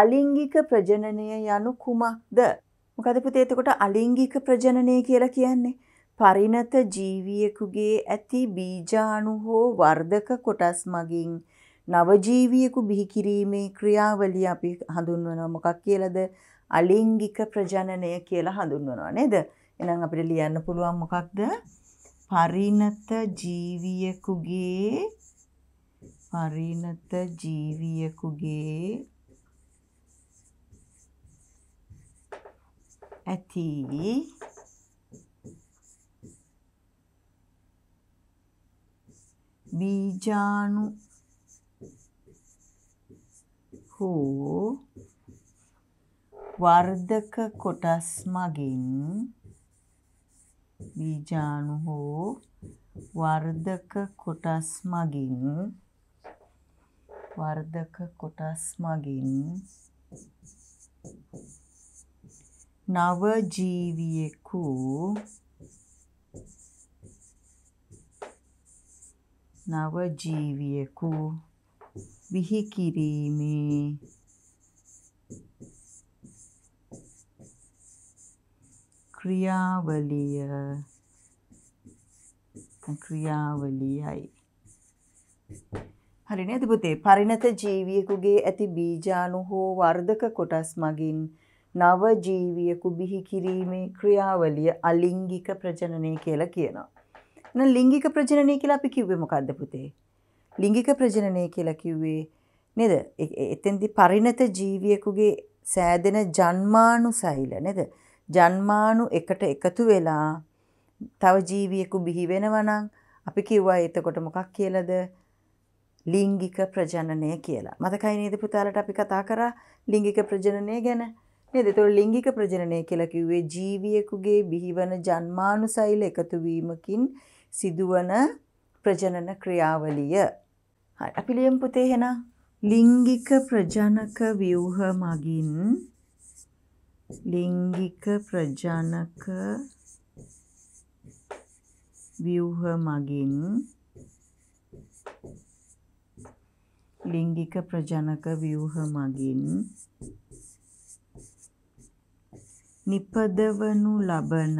අලිංගික ප්‍රජනනය යනු කුමක්ද. මොකද පුතේ එතකොට අලිංගික ප්‍රජනනය කියලා කියන්නේ. පරිණත ජීවියෙකුගේ ඇති බීජාණු හෝ වර්ධක කොටස් මගින් නවජීවියෙකු බිහිකිරීමේ ක්‍රියාවලිය අපි හඳුන්වනවා මොකක් කියලද අලිංගික ප්‍රජනනය කියලා හඳුන්වනවා නේද. එනම් අපිට ලියන්න පුළුවන් මොකක්ද? පරිණත ජීවියෙකුගේ පරිණත ජීවියෙකුගේ ඇති බීජාණු හෝ වර්ධක කොටස් මගින් බීජාණු හෝ වර්ධක කොටස් මගින් වර්ධක කොටස් මගින් නව ජීවියෙකු නව ජීවියෙකු විහි කිරීමේ ක්‍රියාවලිය ක්‍රියාවලියයි හරි නේද පුතේ පරිණත ජීවියෙකුගේ ඇති බීජාණු හෝ වර්ධක කොටස් මගින් නව ජීවියෙකු බිහි කිරීමේ ක්‍රියාවලිය අලිංගික ප්‍රජනනය කියලා කියනවා. එහෙනම් ලිංගික ප්‍රජනනය කියලා අපි කිව්වේ මොකද්ද පුතේ? ලිංගික ප්‍රජනනය කියලා කිව්වේ නේද? එතෙන්දී පරිණත ජීවියෙකුගේ සෑදෙන ජන්මානුසෛල නේද? ජන්මානු එකට එකතු වෙලා තව ජීවියෙකු බිහි වෙනවනම් අපි කිව්වා එතකොට මොකක් කියලාද? ලිංගික ප්‍රජනනය කියලා. මතකයි නේද පුතාලට අපි කතා කරා ලිංගික ප්‍රජනනය ගැන? නේද? ඒතකොට ලිංගික ප්‍රජනනය කියලා කිව්වේ ජීවියෙකුගේ බිහිවන ජන්මානුසෛල එකතු වීමකින් සිදුවන ප්‍රජනන ක්‍රියාවලිය. හරි. අපි ලියමු පුතේ එහෙනම්. ලිංගික ප්‍රජනක ව්‍යුහ මගින් ලිංගික ප්‍රජනක ව්‍යුහ මගින් ලිංගික ප්‍රජනක ව්‍යුහ මගින් නිපදවනු ලබන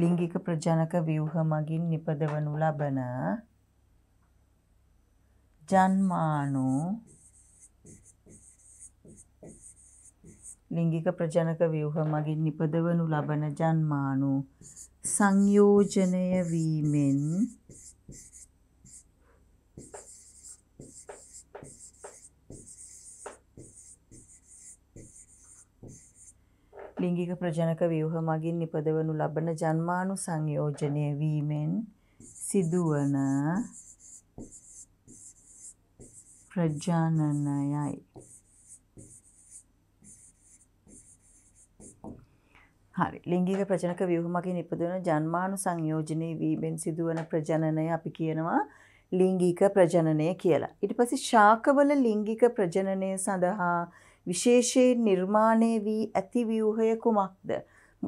ලිංගික ප්‍රජනක ව්‍යුහ මගින් නිපදවනු ලබන ජන්මානු ලිංගික ප්‍රජනක ව්‍යුහ මගින් නිපදවනු ලබන ජන්මානු සංයෝජනය වීමෙන් ලිංගික ප්‍රජනක ව්‍යුහ මගින් නිපදවනු ලබන ජන්මානු සංයෝජනය වීමෙන් සිදුවන ප්‍රජානනයයි. හරි ලිංගික ප්‍රජනක ව්‍යහමකින් නිපදවන ජන්මානු සංයෝජනය වීමෙන් සිදුවන ප්‍රජනනය අපි කියනවා ලිංගික ප්‍රජනනය කියලා. ඉට පසි ශාකවල ලිංගික ප්‍රජනනය සඳහා විශේෂයෙන් නිර්මාණය වී ඇති ව්‍යුහය කුමක්ද?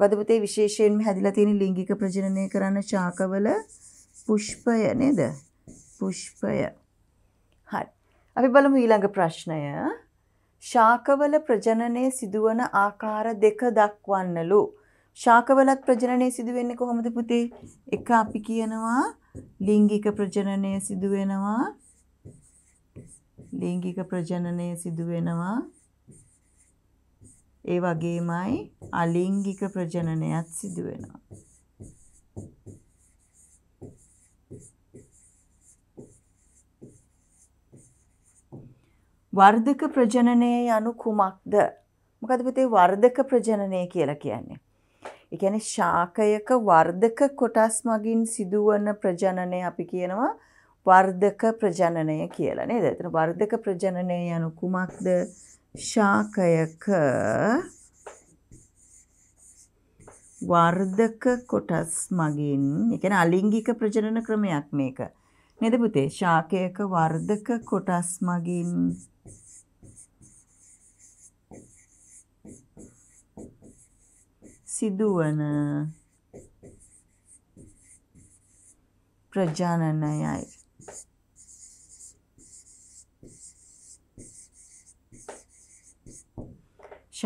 මොකද පුතේ විශේෂයෙන්ම හැදිලා තියෙන ලිංගික ප්‍රජනනය කරන ශාකවල පුෂ්පය නේද? පුෂ්පය. හරි. අපි බලමු ඊළඟ ප්‍රශ්නය. ශාකවල ප්‍රජනනය සිදුවන ආකාර දෙක දක්වන්නලු. ශාකවලත් ප්‍රජනනය සිදුවෙන්නේ කොහොමද පුතේ? එක අපි කියනවා ලිංගික ප්‍රජනනය සිදුවෙනවා. ලිංගික ප්‍රජනනය සිදුවෙනවා. ඒ වගේමයි අලිංගික ප්‍රජනනයත් සිදු වෙනවා. වර්ධක ප්‍රජනනය යනු කුමක්ද? මොකද පුතේ වර්ධක ප්‍රජනනය කියලා කියන්නේ? ඒ කියන්නේ ශාකයක වර්ධක කොටස් මගින් සිදුවන ප්‍රජනනය අපි කියනවා වර්ධක ප්‍රජනනය කියලා නේද? එතන වර්ධක ප්‍රජනනය යනු කුමක්ද? ශාකයක වර්ධක කොටස් මගින් ඒ කියන්නේ අලිංගික ප්‍රජනන ක්‍රමයක් මේක. නේද පුතේ? ශාකයක වර්ධක කොටස් මගින් සිදුවන ප්‍රජනනයයි.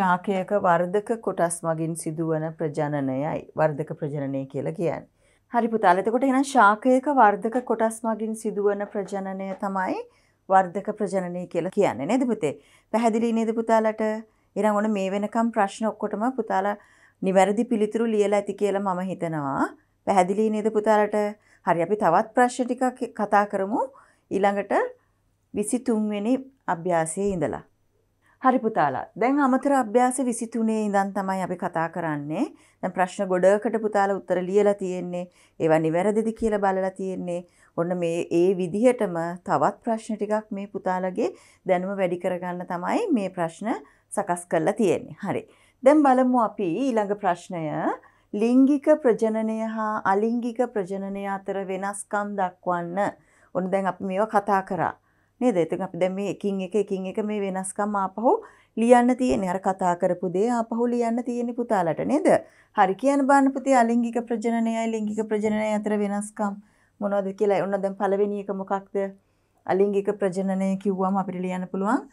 ශාකයක වර්ධක කොටස් මගින් සිදුවන ප්‍රජනනයයි වර්ධක ප්‍රජනනය කියලා කියන්නේ. හරි පුතාල එතකොට එහෙනම් ශාකයක වර්ධක කොටස් මගින් සිදුවන ප්‍රජනනය තමයි වර්ධක ප්‍රජනනය කියලා කියන්නේ නේද පුතේ? පැහැදිලි නේද පුතාලට? එහෙනම් ඔන්න මේ වෙනකම් ප්‍රශ්න ඔක්කොටම පුතාලා නිවැරදි පිළිතුරු ලියලා ඇති කියලා මම හිතනවා. පැහැදිලි නේද පුතාලට? හරි අපි තවත් ප්‍රශ්න ටිකක් කතා කරමු ඊළඟට 23 වෙනි අභ්‍යාසයේ ඉඳලා. හරිපුතාලා දැන් අමතර අභ්‍යාස විසිතුනේ ඉදන් තමයි අපි කතා කරන්නේ දැන් ප්‍රශ්න ගොඩකට පුතාල උත්තර ලියලා තියෙන්නේ ඒවා නිවැරදිද කියලා බලලා තියෙන්නේ ඔන්න මේ ඒ විදිහටම තවත් ප්‍රශ්න ටිකක් මේ පුතාලගේ දැනුම වැඩි කරගන්න තමයි මේ ප්‍රශ්න සකස් කරලා තියෙන්නේ හරි දැන් බලමු අපි ඊළඟ ප්‍රශ්නය ලිංගික ප්‍රජනනය හා අලිංගික ප්‍රජනනය අතර වෙනස්කම් දක්වන්න ඔන්න දැන් අපි මේවා කතා කරා නේද? එතකොට අපි දැන් මේ එකින් එක එකින් එක මේ වෙනස්කම් ආපහු ලියන්න තියෙන්නේ. අර කතා කරපු දේ ආපහු ලියන්න තියෙන්නේ පුතාලට නේද? හරි කියන බාන පුතේ අලිංගික ප්‍රජනනයයි ලිංගික ප්‍රජනනය අතර වෙනස්කම් මොනවද කියලා ඔන්න දැන් පළවෙනි එක මොකක්ද? අලිංගික ප්‍රජනනය කිව්වම අපිට ලියන්න පුළුවන්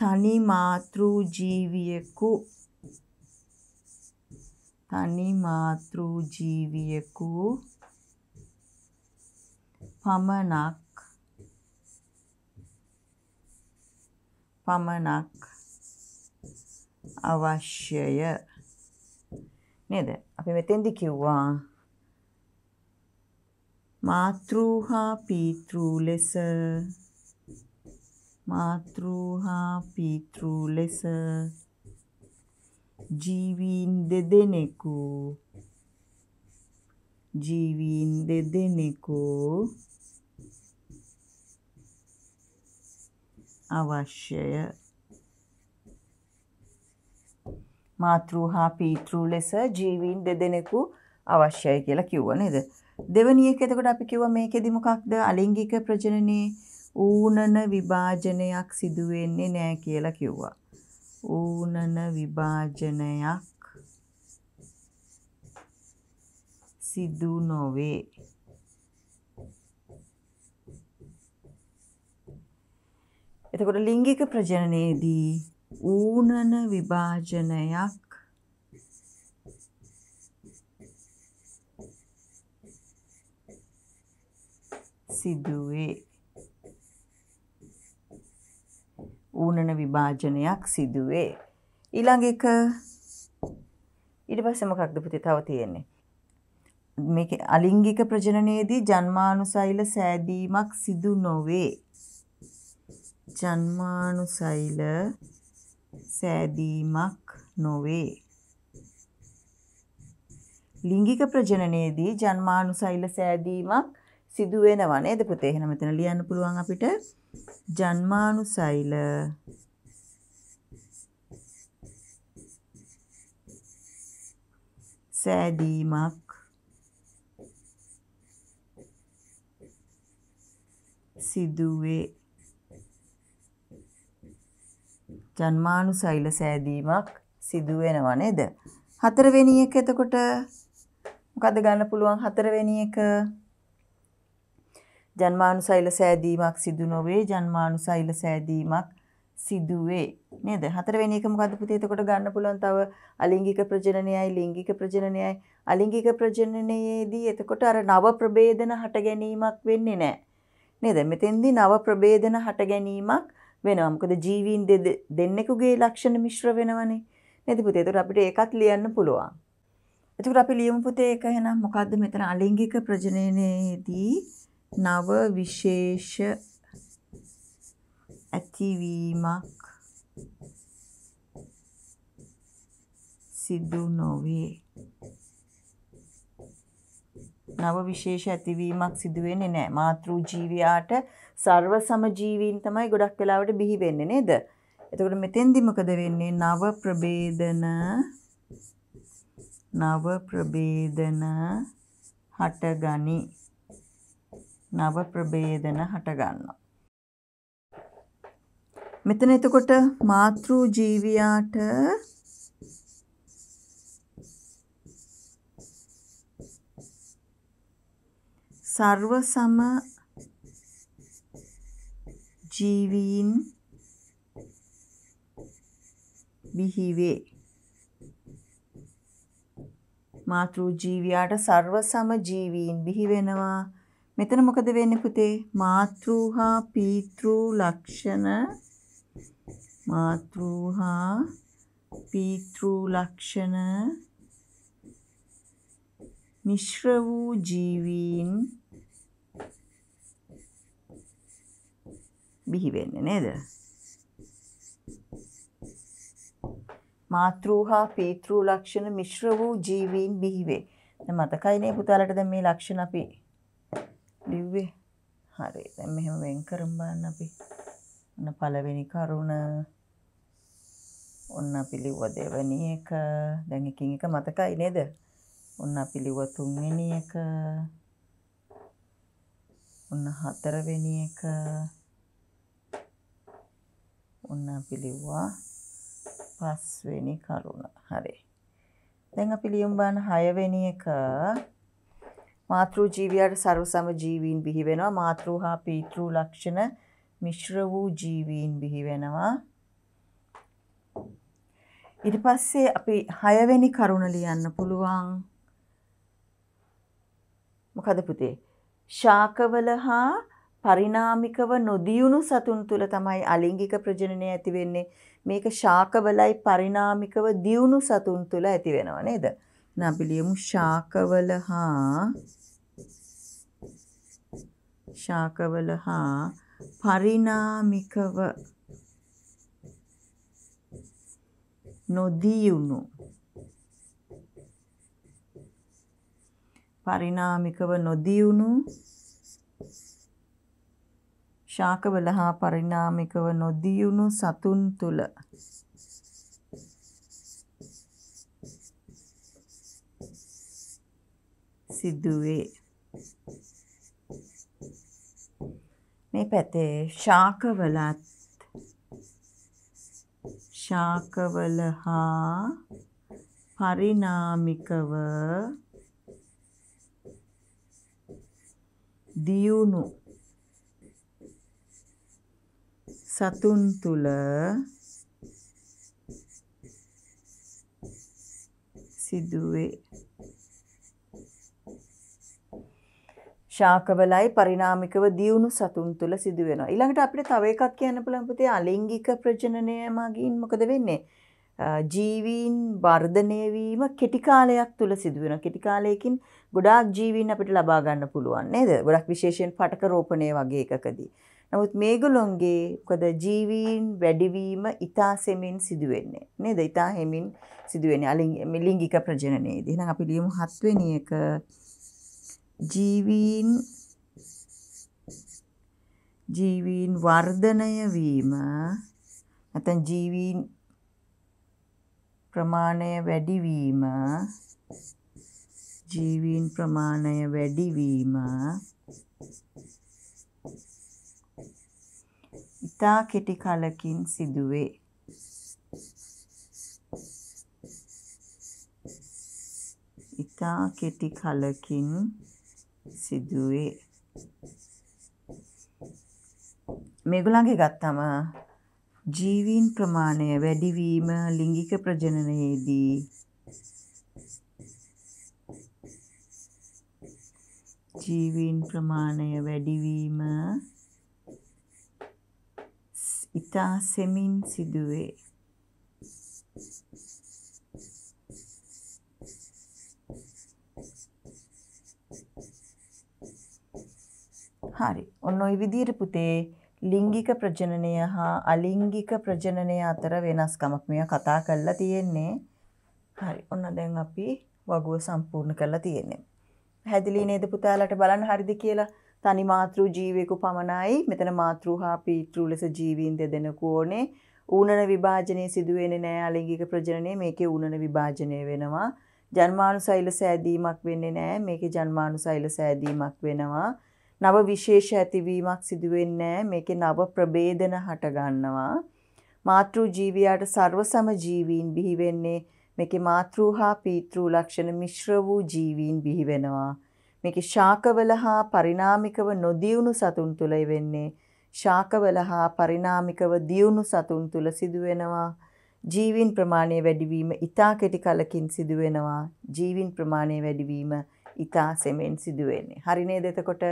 තනි මාතෘ ජීවියෙකු තනි මාතෘ ජීවියෙකු පමණක් පමණක් අවශ්‍යය නේද අපි මෙතෙන්දි කිව්වා මාතෘහා පීතෘ ලෙස මාතෘහා පීතෘ ලෙස ජීවීන් දෙදෙනෙකු ජීවීන් දෙදෙනෙකු අවශ්‍යය. මාතෘ හා පීතෘ ලෙස ජීවීන් දෙදෙනෙකු අවශ්‍යයි කියලා කිව්ව නේද? දෙවැනි එක එතකොට අපි කිව්වා මේකෙදි මොකක්ද අලිංගික ප්‍රජනනයේ ඌනන විභාජනයක් සිදු වෙන්නේ නැහැ කියලා කිව්වා. ඌනන විභාජනයක් සිදු නොවේ. එතකොට ලිංගික ප්‍රජනනයේදී ඌනන විභාජනයක් සිදුවේ ඌනන විභාජනයක් සිදුවේ ඊළඟ එක ඊට පස්සේ මොකක්ද පුතේ තව තියෙන්නේ මේක අලිංගික ප්‍රජනනයේදී ජන්මානුසෛල සෑදීමක් සිදු නොවේ ජන්මානුසෛල සෑදීමක් නොවේ. ලිංගික ප්‍රජනනයේදී ජන්මානුසෛල සෑදීමක් සිදු වෙනවා නේද පුතේ? එහෙනම් මෙතන ලියන්න පුළුවන් අපිට ජන්මානුසෛල සෑදීමක් සිදුවේ ජන්මානුසෛල සෑදීමක් සිදු වෙනව නේද? හතරවෙනි එක එතකොට මොකද්ද ගන්න පුළුවන් හතරවෙනි එක? ජන්මානුසෛල සෑදීමක් සිදු නොවේ ජන්මානුසෛල සෑදීමක් සිදුවේ නේද හතරවෙනි එක මොකද්ද පුතේ එතකොට ගන්න පුළුවන් තව අලිංගික ප්‍රජනනයයි ලිංගික ප්‍රජනනයයි අලිංගික ප්‍රජනනයේදී එතකොට අර නව ප්‍රභේදන හට ගැනීමක් වෙන්නේ නැහැ නේද මෙතෙන්දී නව ප්‍රභේදන හට ගැනීමක් වෙනවා. මොකද ජීවීන් දෙන්නෙකුගේ ලක්ෂණ මිශ්‍ර වෙනවනේ. නේද පුතේ? ඒතර අපිට ඒකත් ලියන්න පුළුවන්. එතකොට අපි ලියමු පුතේ ඒක එහෙනම් මොකද්ද මෙතන අලිංගික ප්‍රජනනයේදී නව විශේෂ ඇතිවීමක් සිදු නොවේ. නව විශේෂ ඇතිවීමක් සිදු වෙන්නේ නැහැ. මාතෘ ජීවියාට සර්ව සමජීවීන් තමයි ගොඩක් වෙලාවට බිහි වෙන්නේ නේද? එතකොට මෙතෙන්දි මොකද වෙන්නේ? නව ප්‍රභේදන නව ප්‍රභේදන හටගනි. නව ප්‍රභේදන හටගන්නවා. මෙතන එතකොට මාතෘ ජීවියාට සර්ව සම ජීවීන් බිහිවේ. මාතෘ ජීවියාට ਸਰව සම ජීවීන් බිහි වෙනවා. මෙතන මොකද වෙන්නේ පුතේ? මාතෘ හා පීතෘ ලක්ෂණ මාතෘ හා පීතෘ ලක්ෂණ මිශ්‍ර වූ ජීවීන් බිහි වෙන්නේ නේද? මාතෘ හා පීතෘ ලක්ෂණ මිශ්‍ර වූ ජීවීන් බිහි වේ. දැන් මතකයිනේ පුතාලට දැන් මේ ලක්ෂණ අපි ලිව්වේ. හරි. දැන් මෙහෙම වෙන් කරන් බලන්න අපි. ඔන්න පළවෙනි කරුණ ඔන්න අපි ලිව්වා දෙවෙනි එක. දැන් එකින් එක මතකයි නේද? ඔන්න අපි ලිව්වා තුන්වෙනි එක. ඔන්න හතරවෙනි එක. ඔන්න අපි ලිව්වා පස්වෙනි කරුණ. හරි. දැන් අපි ලියමු බලන්න 6 වෙනි එක මාතෘ ජීවියට ਸਰව සම ජීවීන් බිහි වෙනවා. මාතෘ හා පීතෘ ලක්ෂණ මිශ්‍ර වූ ජීවීන් බිහි වෙනවා. ඊට පස්සේ අපි 6 වෙනි කරුණ ලියන්න පුළුවන්. මොකද පුතේ? ශාකවල හා පරිණාමිකව නොදියුණු සතුන් තුළ තමයි අලිංගික ප්‍රජනනය ඇති වෙන්නේ. මේක ශාකවලයි පරිණාමිකව දියුණු සතුන් තුළ ඇති වෙනව නේද? අපි ලියමු ශාකවල හා ශාකවල හා පරිණාමිකව නොදියුණු පරිණාමිකව නොදියුණු ශාකවල හා පරිණාමිකව නොදියුණු සතුන් තුළ සිදුවේ මේ පැත්තේ ශාකවලත් ශාකවල හා පරිණාමිකව දියුණු සතුන් තුල සිදුවේ ශාකවලයි පරිණාමිකව දියුණු සතුන් තුල සිදු වෙනවා. ඊළඟට අපිට තව එකක් කියන්න පුළුවන් පුතේ අලිංගික ප්‍රජනනය මගින් මොකද වෙන්නේ? ජීවීන් වර්ධනය වීම කෙටි කාලයක් තුල සිදු වෙනවා. කෙටි කාලයකින් ගොඩාක් ජීවීන් අපිට ලබා ගන්න පුළුවන් නේද? ගොඩක් විශේෂයෙන් පටක රෝපණය වගේ එකකදී. නමුත් මේගොල්ලොන්ගේ මොකද ජීවීන් වැඩිවීම ඊතා සෙමින් සිදු වෙන්නේ නේද ඊතා හෙමින් සිදු වෙන්නේ ලිංගික ප්‍රජනනයේදී එහෙනම් අපි ලියමු හත්වෙනි එක ජීවීන් ජීවීන් වර්ධනය වීම නැත්නම් ජීවීන් ප්‍රමාණය වැඩිවීම ජීවීන් ප්‍රමාණය වැඩිවීම ඉතා කෙටි කලකින් සිදුවේ. ඉතා කෙටි කලකින් සිදුවේ. මේගොල්ලන්ගේ ගත්තම ජීවීන් ප්‍රමාණය වැඩිවීම ලිංගික ප්‍රජනනයේදී ජීවීන් ප්‍රමාණය වැඩිවීම ඉතා සෙමින් සිදුවේ. හරි. ඔන්න ওই විදිහට පුතේ ලිංගික ප්‍රජනනය හා අලිංගික ප්‍රජනනය අතර වෙනස්කමක් මෙයා කතා කරලා තියෙන්නේ. හරි. ඔන්න දැන් අපි වගුව සම්පූර්ණ කරලා තියෙන්නේ. පැහැදිලි නේද පුතාලට බලන්න හරිද කියලා? තනි මාතෘ ජීවයෙකු පමණයි මෙතන මාතෘ හා පීතෘ ලෙස ජීවීන් දෙදෙනෙකු ඕනේ. ඌනන විභාජනය සිදු වෙන්නේ නැහැ අලිංගික ප්‍රජනනයේ මේකේ ඌනන විභාජනය වෙනවා. ජන්මානුසෛල සෑදීමක් වෙන්නේ නැහැ මේකේ ජන්මානුසෛල සෑදීමක් වෙනවා. නව විශේෂ ඇතිවීමක් සිදු වෙන්නේ නැහැ මේකේ නව ප්‍රභේදන හට ගන්නවා. මාතෘ ජීවියාට ਸਰව සම ජීවීන් බිහි වෙන්නේ මේකේ මාතෘ හා පීතෘ ලක්ෂණ මිශ්‍ර වූ ජීවීන් බිහි වෙනවා. මේක ශාකවල හා පරිණාමිකව නොදියුණු සතුන් තුල වෙන්නේ ශාකවල හා පරිණාමිකව දියුණු සතුන් තුල සිදුවෙනවා ජීවින් ප්‍රමාණය වැඩිවීම ඉතා කෙටි කලකින් සිදුවෙනවා ජීවින් ප්‍රමාණය වැඩිවීම ඉතා සෙමෙන් සිදුවෙන්නේ. හරිනේ දෙතකොට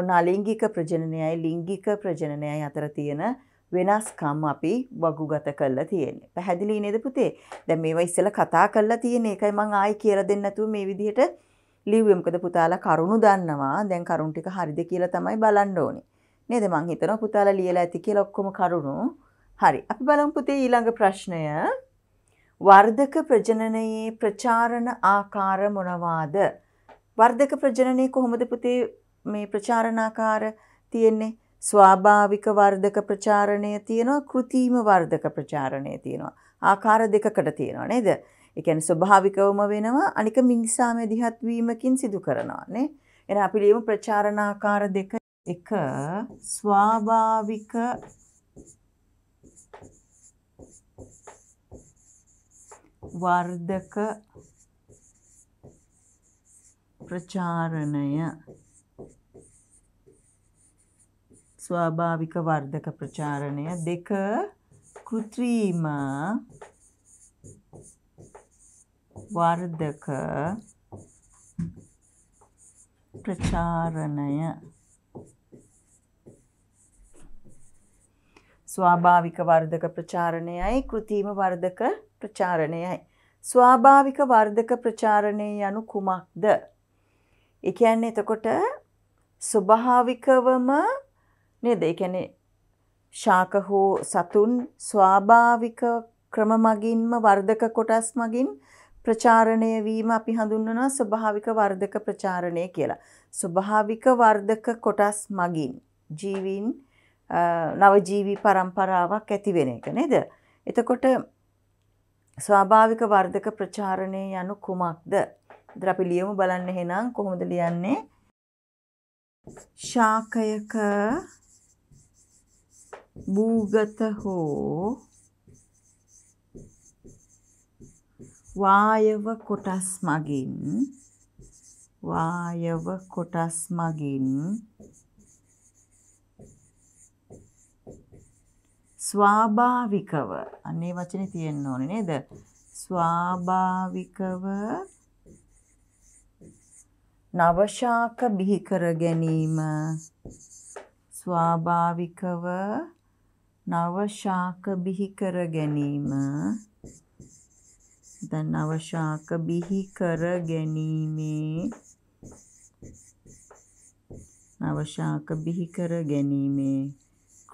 ඔන්න අලිංගික ප්‍රජනනයයි ලිංගික ප්‍රජනනයයි අතර තියෙන වෙනස්කම් අපි වගුගත කරලා තියෙන්නේ. පැහැදිලි නේද පුතේ? දැන් මේවා ඉස්සෙල්ලා කතා කරලා තියෙන එකයි මම ආයි කියලා දෙන්නතුව මේ විදිහට ලිව්වේ මොකද පුතාලා කරුණු දන්නවා දැන් කරුණු ටික හරිද කියලා තමයි බලන්න ඕනේ නේද මං හිතනවා පුතාලා ලියලා ඇති කියලා ඔක්කොම කරුණු හරි අපි බලමු පුතේ ඊළඟ ප්‍රශ්නය වර්ධක ප්‍රජනනයේ ප්‍රචාරණ ආකාර මොනවාද වර්ධක ප්‍රජනනයේ කොහොමද පුතේ මේ ප්‍රචාරණ ආකාර තියෙන්නේ ස්වාභාවික වර්ධක ප්‍රචාරණය තියෙනවා කෘතිම වර්ධක ප්‍රචාරණය තියෙනවා ආකාර දෙකකට තියෙනවා නේද ඒ කියන්නේ ස්වභාවිකවම වෙනවා. අනික මිනිසාමය දිහත් වීමකින් සිදු කරනවා නේ. එහෙනම් අපි ලියමු ප්‍රචාරණාකාර දෙක එක ස්වාභාවික වර්ධක ප්‍රචාරණය ස්වාභාවික වර්ධක ප්‍රචාරණය දෙක කෘත්‍රීම වර්ධක ප්‍රචාරණය ස්වාභාවික වර්ධක ප්‍රචාරණයයි કૃතිම වර්ධක ප්‍රචාරණයයි ස්වාභාවික වර්ධක ප්‍රචාරණය යනු කුමක්ද? ඒ කියන්නේ එතකොට ස්වභාවිකවම නේද? ඒ කියන්නේ ශාක හෝ සතුන් ස්වාභාවික ක්‍රම මගින්ම වර්ධක කොටස් මගින් ප්‍රචාරණය වීම අපි හඳුන්වනවා ස්වභාවික වර්ධක ප්‍රචාරණය කියලා. ස්වභාවික වර්ධක කොටස් මගින් ජීවීන් නවජීවී පරම්පරාවක් ඇති වෙන එක නේද? එතකොට ස්වාභාවික වර්ධක ප්‍රචාරණය යනු කුමක්ද? අපි ලියමු බලන්න එහෙනම් කොහොමද ලියන්නේ? ශාකයක භූගත හෝ වායව කොටස් මගින් වායව කොටස් මගින් ස්වාභාවිකව අන්නේ වචනේ තියෙන්න ඕනේ නේද ස්වාභාවිකව නවශාක බිහි කර ගැනීම ස්වාභාවිකව නවශාක බිහි කර ගැනීම දැන් අවශාක බිහි කර ගැනීමේ අවශාක බිහි කර ගැනීමේ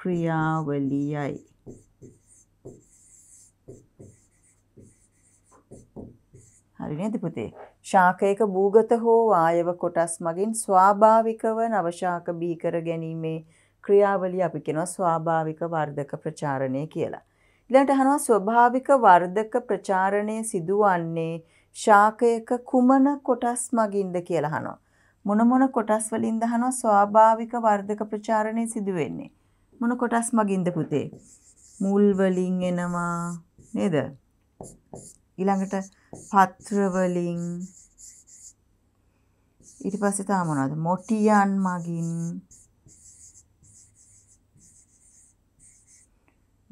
ක්‍රියාවලියයි හරි නේද පුතේ ශාකයක භූගත හෝ ආයව කොටස් මගින් ස්වාභාවිකව නවශාක බිහි කර ගැනීමේ ක්‍රියාවලිය අපි කියනවා ස්වාභාවික වර්ධක ප්‍රචාරණය කියලා ඊළඟට අහනවා ස්වභාවික වර්ධක ප්‍රචාරණය සිදුවන්නේ ශාකයක කුමන කොටස් මගින්ද කියලා අහනවා. මොන මොන කොටස් වලින්ද අහනවා ස්වාභාවික වර්ධක ප්‍රචාරණය සිදු වෙන්නේ? මොන කොටස් මගින්ද පුතේ? මුල් වලින් එනවා නේද? ඊළඟට පත්‍ර වලින් ඊට පස්සේ තා මොනවද? මොටියන් මගින්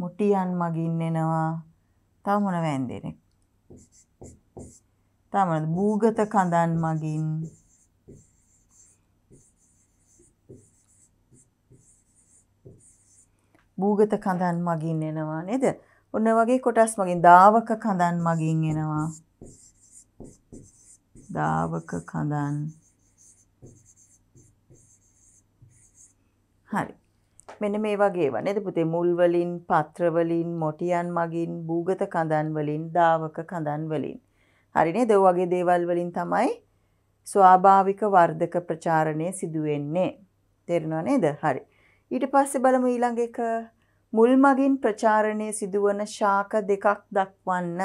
මුටියන් මගින් එනවා. තව මොන වැන්දේනේ? තව මොනද? බූගත කඳන් මගින් බූගත කඳන් මගින් එනවා නේද? ඔන්න වගේ කොටස් මගින් දාවක කඳන් මගින් එනවා. දාවක කඳන්. හරි. මෙන්න මේ වගේ වනේද පුතේ මුල්වලින් පත්‍රවලින් මොටියන් මගින් භූගත කඳන් වලින් දාවක කඳන් වලින් හරිනේ දෙව් වගේ දේවල් වලින් තමයි ස්වාභාවික වර්ධක ප්‍රචාරණය සිදු වෙන්නේ තේරෙනව නේද හරි ඊට පස්සේ බලමු ඊළඟ එක මුල් මගින් ප්‍රචාරණය සිදුවන ශාක දෙකක් දක්වන්න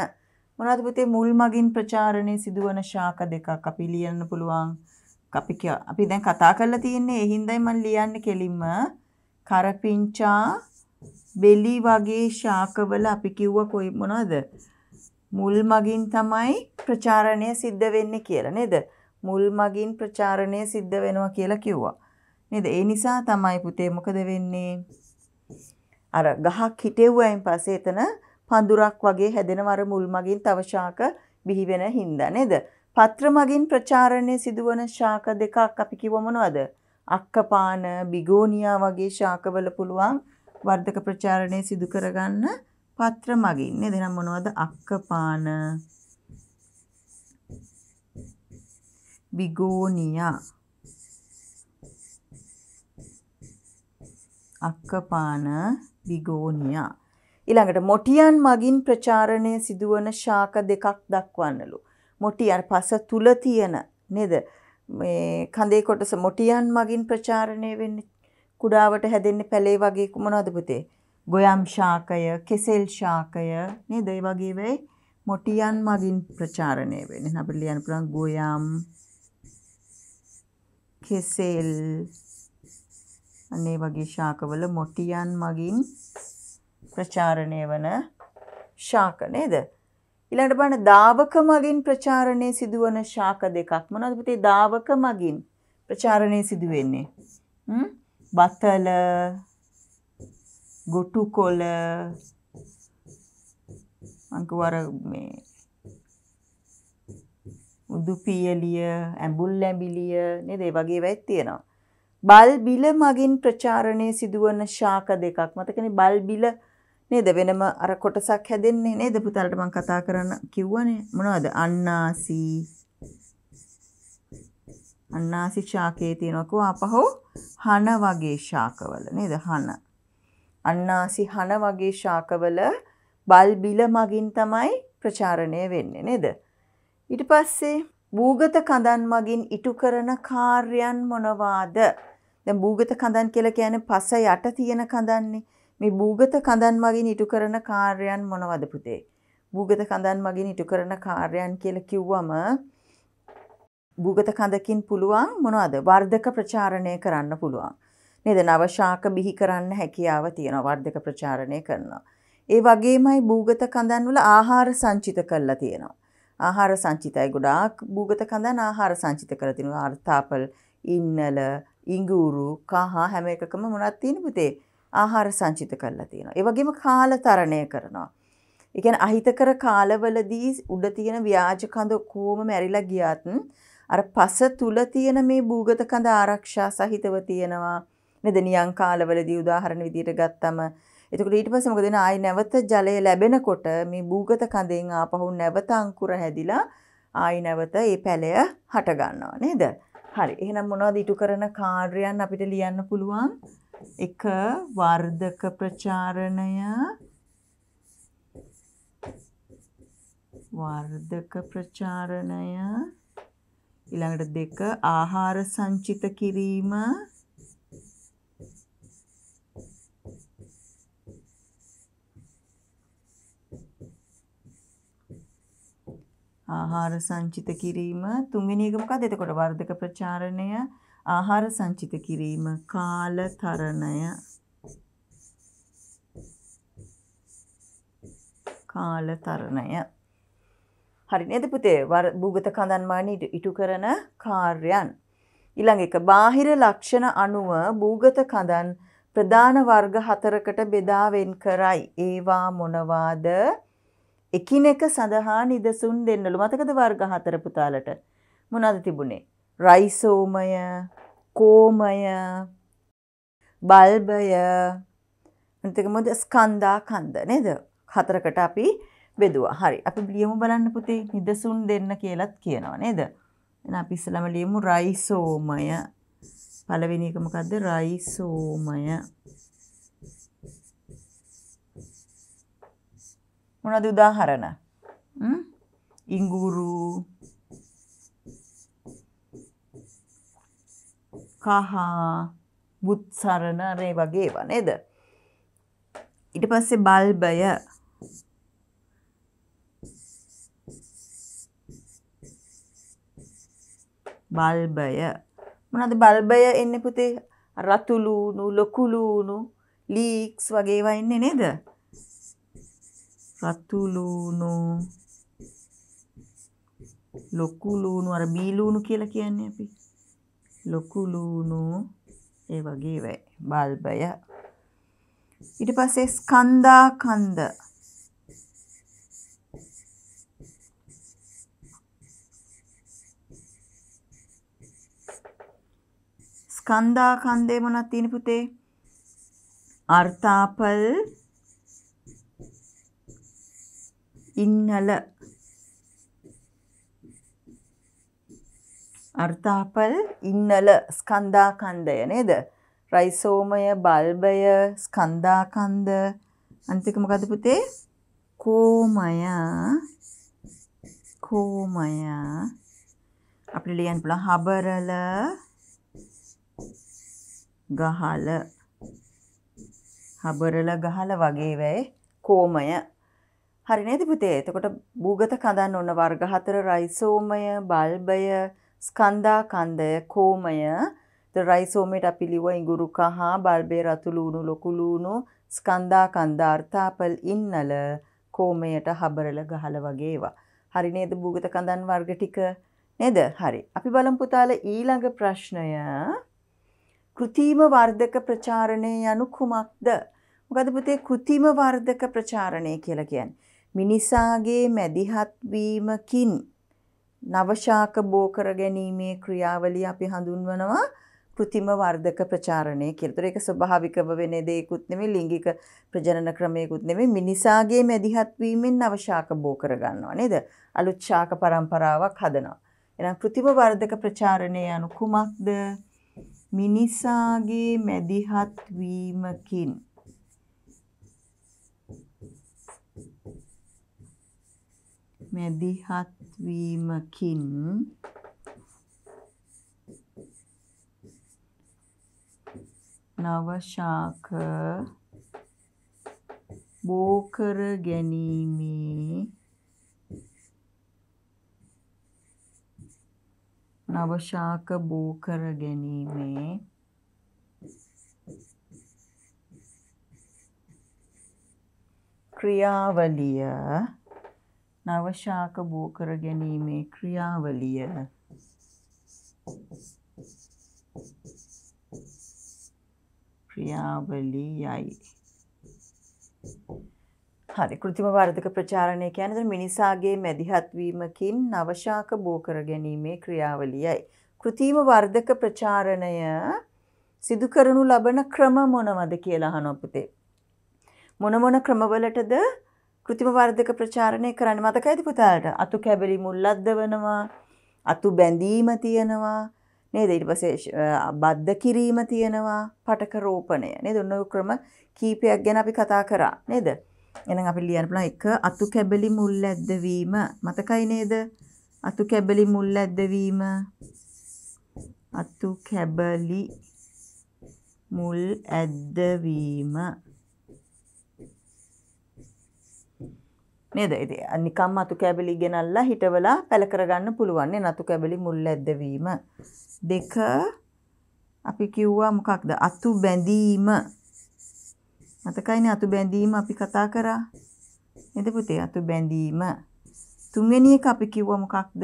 මොනවද පුතේ මුල් මගින් ප්‍රචාරණය සිදුවන ශාක දෙකක් අපි ලියන්න පුළුවන් අපි අපි දැන් කතා කරලා තියෙන්නේ ඒ හින්දායි මම ලියන්නේ කෙලින්ම කරපිංචා බෙලි වගේ ශාකවල අපි කිව්ව කොයි මොනවද? මුල් මගින් තමයි ප්‍රචාරණය සිද්ධ වෙන්නේ කියලා නේද? මුල් මගින් ප්‍රචාරණය සිද්ධ වෙනවා කියලා කිව්වා. නේද? ඒ නිසා තමයි පුතේ මොකද වෙන්නේ? අර ගහක් හිටෙව්වයින් පස්සේ එතන පඳුරක් වගේ හැදෙනවර මුල් මගින් තව ශාක බිහි වෙන හින්දා නේද? පත්‍ර මගින් ප්‍රචාරණය සිදුවන ශාක දෙකක් අපි කිව්ව මොනවද? අක්කපාන, බිගෝනියා වගේ ශාකවල පුළුවන් වර්ධක ප්‍රචාරණය සිදු කරගන්න පත්‍ර මගින්. නේද? එහෙනම් මොනවද අක්කපාන? බිගෝනියා අක්කපාන බිගෝනියා ඊළඟට මොටියන් මගින් ප්‍රචාරණය සිදුවන ශාක දෙකක් දක්වන්නලු. මොටියන් පස තුල තියෙන නේද? මේ කඳේ කොටස මොටියන් මගින් ප්‍රචාරණය වෙන්නේ කුඩාවට හැදෙන්නේ පැලේ වගේ මොනවද පුතේ? ගොයම් ශාකය, කෙසෙල් ශාකය නේද? ඒ වගේ වෙයි මොටියන් මගින් ප්‍රචාරණය වෙන්නේ. අපිට ලියන්න පුළුවන් ගොයම් කෙසෙල් අනේ වගේ ශාකවල මොටියන් මගින් ප්‍රචාරණය වන ශාක නේද? ඊළඟට බලන්න දාවක මගින් ප්‍රචාරණය සිදුවන ශාක දෙකක් මොනවද පුතේ දාවක මගින් ප්‍රචාරණය සිදු වෙන්නේ හ්ම් බතල ගොටුකොළ අංකවර මේ උදුපියලිය ඇඹුල් ඇඹිලිය නේද ඒ වගේ වෙයිත් තියෙනවා බල්බිල මගින් ප්‍රචාරණය සිදුවන ශාක දෙකක් මතකනේ බල්බිල නේද වෙනම අර කොටසක් හැදෙන්නේ නේද පුතාලට මම කතා කරන්න කිව්වනේ මොනවද අන්නාසි අන්නාසි ශාකයේ තියෙනකෝ අපහෝ හන වගේ ශාකවල නේද හන අන්නාසි හන වගේ ශාකවල බල්බිල මගින් තමයි ප්‍රචාරණය වෙන්නේ නේද ඊට පස්සේ භූගත කඳන් මගින් ඉටු කරන කාර්යයන් මොනවාද දැන් භූගත කඳන් කියලා කියන්නේ පස යට තියෙන කඳන්නේ මේ භූගත කඳන් මගින් ඉටු කරන කාර්යයන් මොනවද පුතේ? භූගත කඳන් මගින් ඉටු කරන කාර්යයන් කියලා කිව්වම භූගත කඳකින් පුළුවන් මොනවද? වර්ධක ප්‍රචාරණය කරන්න පුළුවන්. නේද? නව ශාක බිහි කරන්න හැකියාව තියෙනවා වර්ධක ප්‍රචාරණය කරනවා. ඒ වගේමයි භූගත කඳන් වල ආහාර සංචිත කරලා තියෙනවා. ආහාර සංචිතයි ගොඩාක් භූගත කඳන් ආහාර සංචිත කරලා තිනවා. අර්ථාපල්, ඉන්නල, ඉඟුරු, කහ හැම එකකම මොනවද තියෙන පුතේ? ආහාර සංචිත කරලා තියෙනවා. ඒ වගේම කාලතරණය කරනවා. ඒ කියන්නේ අහිතකර කාලවලදී උඩ තියෙන ව්‍යාජ කඳ කොහොම මැරිලා ගියත් අර පස තුල තියෙන මේ භූගත කඳ ආරක්ෂා සහිතව තියෙනවා. නේද නියං කාලවලදී උදාහරණ විදිහට ගත්තම එතකොට ඊට පස්සේ මොකද වෙන ආයි නැවත ජලය ලැබෙනකොට මේ භූගත කඳෙන් ආපහු නැවත අංකුර හැදිලා ආයි නැවත ඒ පැලය හට ගන්නවා නේද? හරි. එහෙනම් මොනවද ඊට කරන කාර්යයන් අපිට ලියන්න පුළුවන්? එක වර්ධක ප්‍රචාරණය වර්ධක ප්‍රචාරණය ඊළඟට දෙක ආහාර සංචිත කිරීම ආහාර සංචිත කිරීම තුන්වෙනි එක මොකක්ද එතකොට වර්ධක ප්‍රචාරණය ආහාර සංචිත කිරීම කාල තරණය කාල තරණය හරි නේද පුතේ භූගත කඳන්මාන ඉටු කරන කාර්යයන් ඊළඟ එක බාහිර ලක්ෂණ අනුව භූගත කඳන් ප්‍රධාන වර්ග හතරකට බෙදා වෙන් කරයි ඒවා මොනවාද එකිනෙක සඳහා නිදසුන් දෙන්නලු මතකද වර්ග හතර පුතාලට මොනවද තිබුණේ රයිසෝමය කෝමය බල්බය අන්තිකමද ස්කන්දා කන්ද නේද හතරකට අපි බෙදවා හරි අපි බියමු බලන්න පුතේ නිදසුන් දෙන්න කියලත් කියනවා නේද එන අපි ඉස්සලම ලියමු රයිසෝමය පළවෙනි එක මොකද්ද රයිසෝමය මොනවද උදාහරණ ඉඟුරු කහා බුත්සරණ රේ වගේ ඒවා නේද? ඊට පස්සේ බල්බය බල්බය මොනවද බල්බය එන්නේ පුතේ රතුලුණු ලොකුලුණු ලීක්ස් වගේ ඒවා එන්නේ නේද? රතුලුණු ලොකුලුණු අර බීලුණු කියලා කියන්නේ අපි ලොකු ලූණු ඒ වගේ වෙයි බල්බය ඊට පස්සේ ස්කන්ධා කන්ද ස්කන්ධා කන්දේ මොනවද තියෙන පුතේ? අර්ථාපල් ඉන්නල අර්ථාපල් ඉන්නල ස්කන්ධාකන්දය නේද? රයිසෝමය, බල්බය, ස්කන්ධාකන්ද අනිතික මොකද පුතේ? කෝමය කෝමය අපිට ලියන්න පුළුවන් හබරල ගහල හබරල ගහල වගේ වෙයි කෝමය හරි නේද පුතේ එතකොට භූගත කඳන් ඔන්න වර්ග හතර රයිසෝමය බල්බය ස්කන්ධා කන්දය කෝමය රයිසෝමට අපි ලිව ඉඟුරු කහා බල්බේ රතුලූුණු ලොකුලූුණු ස්කන්දා කන්ධාර්ථාපල් ඉන්නල කෝමයට හබරල ගහල වගේවා. හරි නේද භූගත කඳන් වර්ග ටික නේද හරි. අපි බලම්පුතාල ඊළඟ ප්‍රශ්නය කෘතිීම වර්ධක ප්‍රචාරණය යනු කුමක්ද. මොකදපතේ කෘතිම වර්ධක ප්‍රචාරණය කියලකයන්. මිනිසාගේ මැදිහත්වීමකින්. නවශාක බෝ කර ගැනීමේ ක්‍රියාවලිය අපි හඳුන්වනවා කෘතිම වර්ධක ප්‍රචාරණය කියලා. ඒතර ඒක ස්වභාවිකව වෙන දෙයක්ුත් නෙමෙයි ලිංගික ප්‍රජනන ක්‍රමයකුත් නෙමෙයි මිනිසාගේ මැදිහත් වීමෙන් නවශාක බෝ කරගන්නවා නේද? අලුත් ශාක પરම්පරාවක් හදනවා. එහෙනම් කෘතිම වර්ධක ප්‍රචාරණය anu කුමක්ද? මිනිසාගේ මැදිහත් වීමකින් මැදිහත් වීමකින් නවශාක බෝකර ගැනීමේ නවශාක බෝකර ගැනීමේ ක්‍රියාවලිය නවශාක බෝකර ගැනීමේ ක්‍රියාවලිය ක්‍රියාවලියයි හරි කෘතිම වර්ධක ප්‍රචාරණය කියන්නේ මිනිසාගේ මැදිහත් වීමකින් නවශාක බෝකර ගැනීමේ ක්‍රියාවලියයි කෘතිම වර්ධක ප්‍රචාරණය සිදු කරනු ලබන ක්‍රම මොනවද කියලා අහනවා පුතේ මොන මොන ක්‍රමවලටද કૃතිම වර්ධක ප්‍රචාරණය කරන්න මතකයිද පුතාට අතු කැබලි මුල්ලද්ද වනවා අතු බැඳීම තියෙනවා නේද ඊට පස්සේ බද්ධ කිරීම තියෙනවා පටක රෝපණය නේද ඔන්න ඔය ක්‍රම කීපයක් ගැන අපි කතා කරා නේද එහෙනම් අපි ලියන්න බලන එක අතු කැබලි මුල්ලැද්ද වීම මතකයි නේද අතු කැබලි මුල්ලැද්ද වීම අතු කැබලි මුල් ඇද්දවීම නේද? ඉතින් නිකම්ම අතු කැබලි ගෙනල්ලා හිටවලා පැල කරගන්න පුළුවන් නේ නතු කැබලි මුල් ඇද්දවීම. දෙක අපි කිව්වා මොකක්ද? අතු බැඳීම. මතකයිනේ අතු බැඳීම අපි කතා කරා. නේද පුතේ? අතු බැඳීම. තුන්වෙනි එක අපි කිව්වා මොකක්ද?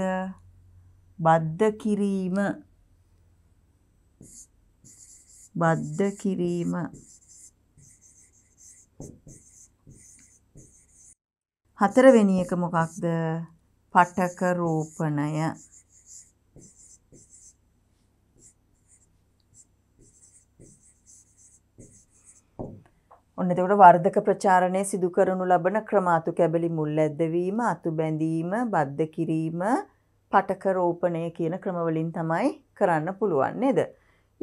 බද්ධ කිරීම. බද්ධ කිරීම. හතරවෙනි එක මොකක්ද? පටක රෝපණය. ඔන්න එතකොට වර්ධක ප්‍රචාරණය සිදු කරනු ලබන ක්‍රම අතු කැබලි මුල් ඇද්දවීම, අතු බැඳීම, බද්ධ කිරීම, පටක රෝපණය කියන ක්‍රමවලින් තමයි කරන්න පුළුවන් නේද?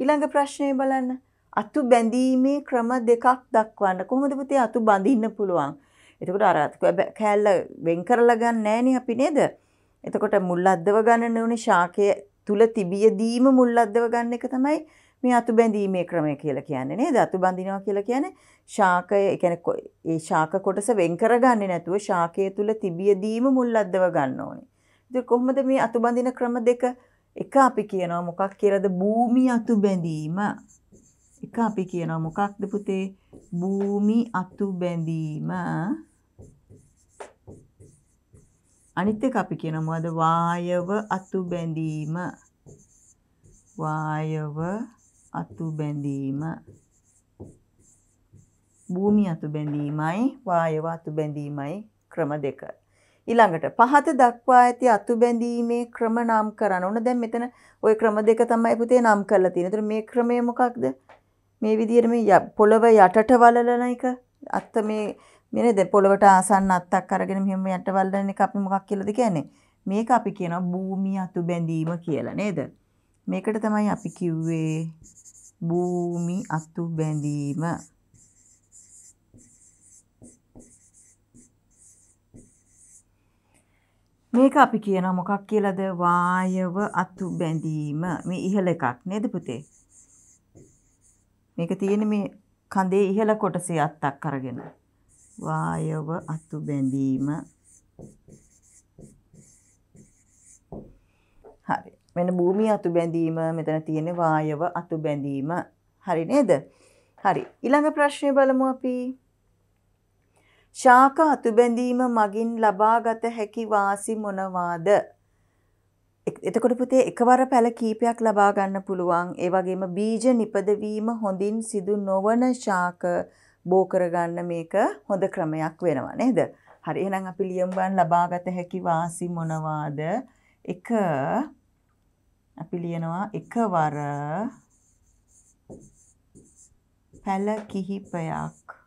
ඊළඟ ප්‍රශ්නය බලන්න. අතු බැඳීමේ ක්‍රම දෙකක් දක්වන්න. කොහොමද පුතේ අතු බඳින්න පුළුවන්? එතකොට අර කෑල්ල වෙන් කරලා ගන්න නැහෙනේ අපි නේද? එතකොට මුල් අද්දව ගන්න ඕනේ ශාකයේ තුල තිබියදීම මුල් අද්දව ගන්න එක තමයි මේ අතු බැඳීමේ ක්‍රමය කියලා කියන්නේ නේද? අතු බඳිනවා කියලා කියන්නේ ශාකය, ඒ කියන්නේ ඒ ශාක කොටස වෙන් කරගන්නේ නැතුව ශාකයේ තුල තිබියදීම මුල් අද්දව ගන්න ඕනේ. ඉතින් කොහොමද මේ අතු බඳින ක්‍රම දෙක එක අපි කියනවා මොකක් කියලාද? භූමි අතු බැඳීම. එක අපි කියනවා මොකක්ද පුතේ භූමි අතු බැඳීම අනිත් එක අපි කියන මොකද වායව අතු බැඳීම වායව අතු බැඳීම භූමි අතු බැඳීමයි වායව අතු බැඳීමයි ක්‍රම දෙක ඊළඟට පහත දක්වා ඇති අතු බැඳීමේ ක්‍රම නම් කරන්න ඕන දැන් මෙතන ওই ක්‍රම දෙක තමයි පුතේ නම් කරලා තියෙන්නේ. ඒතර මේ ක්‍රමය මොකක්ද? මේ විදිහට මේ පොළව යටට වලලන එක අත්ත මේ මේ නේද පොළවට ආසන්න අත්තක් අරගෙන මෙහෙම යට වලලන එක අපි මොකක් කියලාද කියන්නේ? මේක අපි කියනවා භූමිය අතු බැඳීම කියලා නේද? මේකට තමයි අපි කිව්වේ භූමි අතු බැඳීම. මේක අපි කියනවා මොකක් කියලාද? වායව අතු බැඳීම. මේ ඉහළ එකක් නේද පුතේ? මේක තියෙන මේ කඳේ ඉහළ කොටසේ අත්තක් අරගෙන වායව අතු බැඳීම හරි මෙන්න භූමිය අතු බැඳීම මෙතන තියෙන වායව අතු බැඳීම හරි නේද හරි ඊළඟ ප්‍රශ්නය බලමු අපි ශාක අතු බැඳීම මගින් ලබාගත හැකි වාසි මොනවාද එතකොට පුතේ එකවර පැල කීපයක් ලබා ගන්න පුළුවන්. ඒ වගේම බීජ නිපදවීම හොඳින් සිදු නොවන ශාක බෝ කරගන්න මේක හොඳ ක්‍රමයක් වෙනවා නේද? හරි එහෙනම් අපි ලියමු ගන්න ලබාගත හැකි වාසි මොනවාද? එක අපි ලියනවා එකවර පැල කිහිපයක්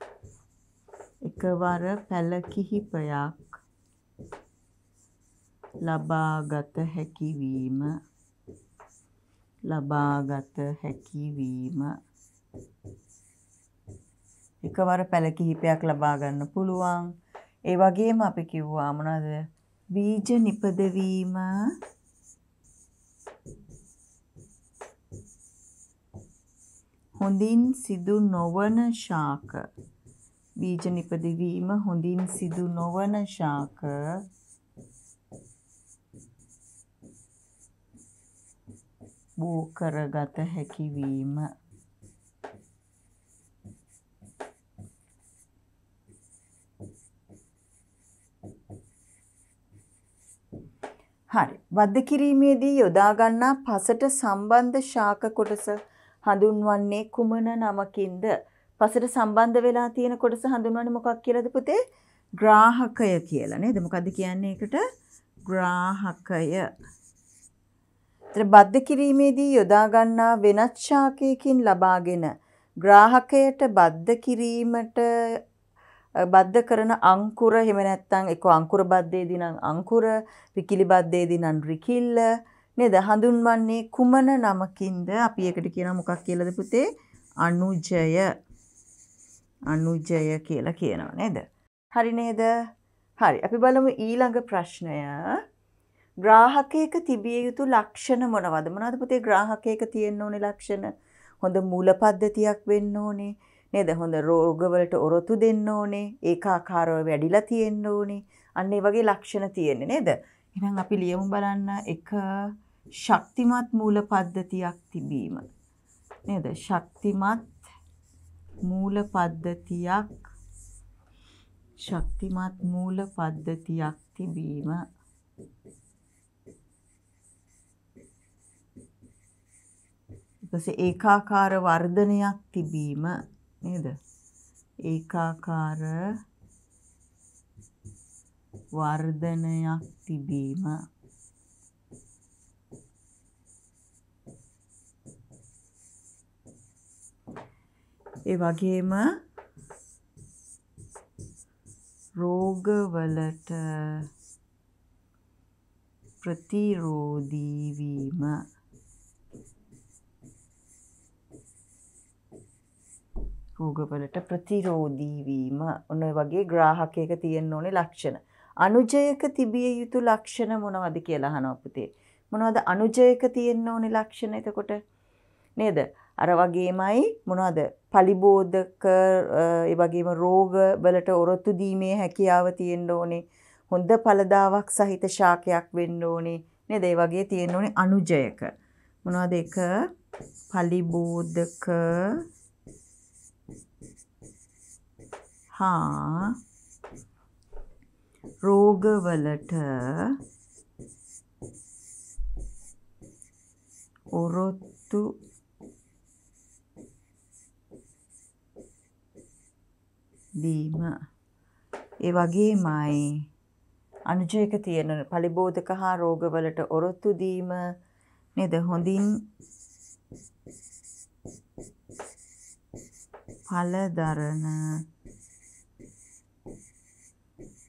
එකවර පැල කිහිපයක් ලබාගත හැකි වීම ලබාගත හැකි වීම එකවර පැල කිහිපයක් ලබා ගන්න පුළුවන් ඒ වගේම අපි කිව්වා මොනවද බීජ නිපදවීම හොඳින් සිදු නොවන ශාක බීජ නිපදවීම හොඳින් සිදු නොවන ශාක බෝ කරගත හැකි වීම හරි වද්ද කිරීමේදී යොදා ගන්නා පසට සම්බන්ධ ශාක කොටස හඳුන්වන්නේ කුමන නමකින්ද පසට සම්බන්ධ වෙලා තියෙන කොටස හඳුන්වන්නේ මොකක් කියලාද පුතේ ග්‍රාහකය කියලා නේද මොකද්ද කියන්නේ ඒකට ග්‍රාහකය බද්ධ කිරීමේදී යොදාගන්නා වෙනත් ශාකයකින් ලබාගෙන ග්‍රාහකයට බද්ධ කිරීමට බද්ධ කරන අංකුර එහෙම නැත්නම් ඒක අංකුර බද්දේදී නම් අංකුර රිකිලි බද්දේදී නම් රිකිල්ල නේද හඳුන්වන්නේ කුමන නමකින්ද අපි ඒකට කියන මොකක් කියලාද පුතේ අනුජය අනුජය කියලා කියනවා නේද හරි නේද හරි අපි බලමු ඊළඟ ප්‍රශ්නය ග්‍රාහකයක තිබිය යුතු ලක්ෂණ මොනවද? මොනවද පුතේ ග්‍රාහකයක තියෙන්න ඕනේ ලක්ෂණ? හොඳ මූල පද්ධතියක් වෙන්න ඕනේ. නේද? හොඳ රෝගවලට ඔරොතු දෙන්න ඕනේ. ඒකාකාරව වැඩිලා තියෙන්න ඕනේ. අන්න ඒ වගේ ලක්ෂණ තියෙන්නේ නේද? එහෙනම් අපි ලියමු බලන්න එක ශක්තිමත් මූල පද්ධතියක් තිබීම. නේද? ශක්තිමත් මූල පද්ධතියක් ශක්තිමත් මූල පද්ධතියක් තිබීම ඊපස්සේ ඒකාකාර වර්ධනයක් තිබීම නේද? ඒකාකාර වර්ධනයක් තිබීම ඒ වගේම රෝගවලට ප්‍රතිරෝධී වීම රෝගවලට ප්‍රතිරෝධී වීම ඔන්න වගේ ග්‍රාහකයක තියෙන්න ඕනේ ලක්ෂණ. අනුජයක තිබිය යුතු ලක්ෂණ මොනවද කියලා අහනවා පුතේ. මොනවද අනුජයක තියෙන්න ඕනේ ලක්ෂණ එතකොට? නේද? අර වගේමයි මොනවද? පලිබෝධක ඒ වගේම රෝග වලට ඔරොත්තු දීමේ හැකියාව තියෙන්න ඕනේ. හොඳ පළදාවක් සහිත ශාකයක් වෙන්න ඕනේ. නේද? ඒ වගේ තියෙන්න ඕනේ අනුජයක. මොනවද එක? පලිබෝධක හා රෝගවලට ඔරොත්තු දීම ඒ වගේමයි අනුජයක තියෙන පලිබෝධක හා රෝගවලට ඔරොත්තු දීම නේද හොඳින් පලදරන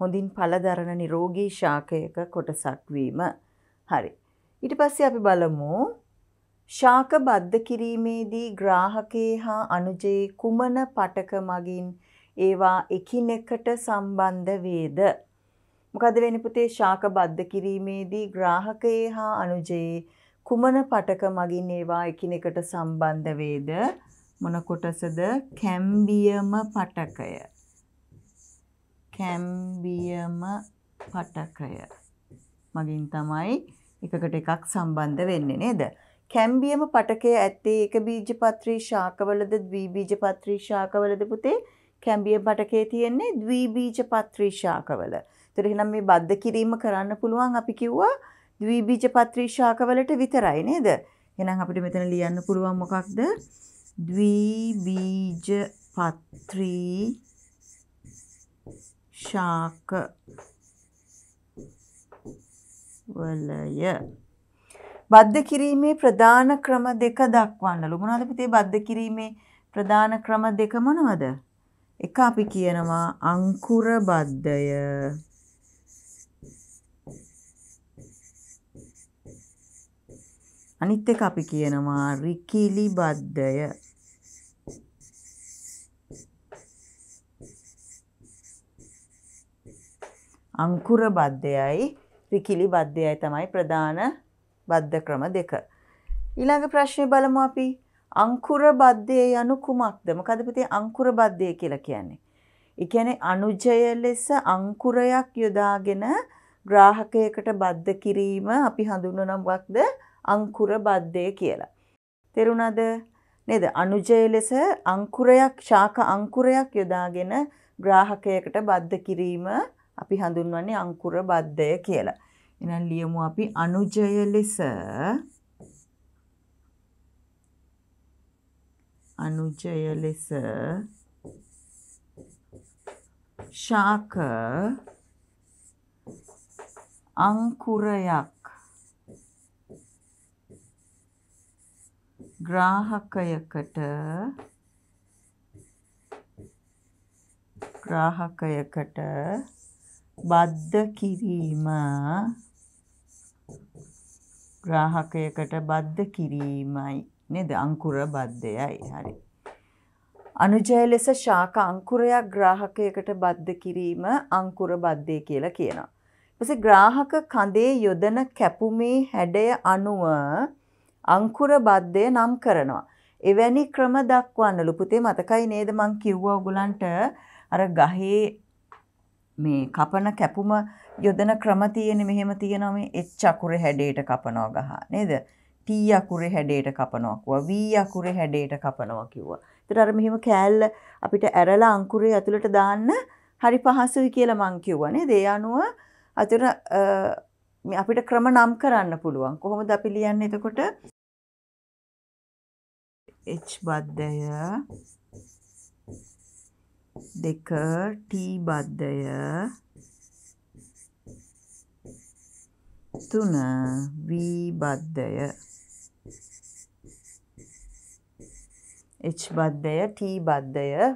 හොඳින් පළදරන නිරෝගී ශාකයක කොටසක් වීම. හරි. ඊට පස්සේ අපි බලමු ශාක බද්ධ කිරීමේදී ග්‍රාහකේ හා අනුජයේ කුමන පටක මගින් ඒවා එකිනෙකට සම්බන්ධ වේද? මොකද වෙන්නේ පුතේ ශාක බද්ධ කිරීමේදී ග්‍රාහකයේ හා අනුජයේ කුමන පටක මගින් ඒවා එකිනෙකට සම්බන්ධ වේද? මොන කොටසද? කැම්බියම පටකය. කැම්බියම පටකය මගින් තමයි එකකට එකක් සම්බන්ධ වෙන්නේ නේද. කැම්බියම පටකය ඇත්තේ එක බීජපත්‍රී ශාකවලද ද්වීබීජපත්‍රී ශාකවලද පුතේ කැම්බිය පටකේ තියෙන්නේ ද්වීබීජපත්‍රී ශාකවල. ඒතර එහෙනම් මේ බද්ධ කිරීම කරන්න පුළුවන් අපි කිව්වා ද්වීබීජපත්‍රී ශාකවලට විතරයි නේද? එහෙනම් අපිට මෙතන ලියන්න පුළුවන් මොකක්ද? ද්වීබීජපත්‍රී ශාක වලය බද්ධ කිරීමේ ප්‍රධාන ක්‍රම දෙක දක්වන්නලු. මොනවද පුතේ බද්ධ කිරීමේ ප්‍රධාන ක්‍රම දෙක මොනවද? එක අපි කියනවා අංකුර බද්ධය. අනිත් එක අපි කියනවා රිකිලි බද්ධය. අංකුර බද්ධයයි රිකිලි බද්ධයයි තමයි ප්‍රධාන බද්ධ ක්‍රම දෙක. ඊළඟ ප්‍රශ්නය බලමු අපි අංකුර බද්ධය යනු කුමක්ද මොකද පුතේ අංකුර බද්ධය කියලා කියන්නේ. ඒ කියන්නේ අනුජය ලෙස අංකුරයක් යොදාගෙන ග්‍රාහකයකට බද්ධ කිරීම අපි හඳුන්වනවක්ද අංකුර බද්ධය කියලා. තේරුණාද? නේද? අනුජය ලෙස අංකුරයක් ශාක අංකුරයක් යොදාගෙන ග්‍රාහකයකට බද්ධ කිරීම අපි හඳුන්වන්නේ අංකුර බද්ධය කියලා. එහෙනම් ලියමු අපි අනුජය ලෙස අනුජය ලෙස ශාක අංකුරයක් ග්‍රාහකයකට ග්‍රාහකයකට බද්ධ කිරීම ග්‍රාහකයකට බද්ධ කිරීමයි නේද අංකුර බද්ධයයි හරි අනුජය ලෙස ශාක අංකුරයක් ග්‍රාහකයකට බද්ධ කිරීම අංකුර බද්ධය කියලා කියනවා ඊපස්සේ ග්‍රාහක කඳේ යොදන කැපුමේ හැඩය අනුව අංකුර බද්ධය නම් කරනවා එවැනි ක්‍රම දක්වන්නලු පුතේ මතකයි නේද මං කිව්වා ඔයගලන්ට අර ගහේ මේ කපන කැපුම යොදන ක්‍රම තියෙන මෙහෙම තියෙනවා මේ එච් අකුරේ හැඩයට කපනවා ගහ නේද ටී අකුරේ හැඩයට කපනවා කිව්වා වී අකුරේ හැඩයට කපනවා කිව්වා ඒතර අර මෙහෙම කෑල්ල අපිට ඇරලා අංකුරේ ඇතුළට දාන්න හරි පහසුයි කියලා මං කිව්වා නේද ඒ අනුව අතන අපිට ක්‍රම නම් කරන්න පුළුවන් කොහොමද අපි ලියන්නේ එතකොට එච් බද්ධය දෙක ටී බද්ධය තුන වී බද්ධය එච් බද්ධය ටී බද්ධය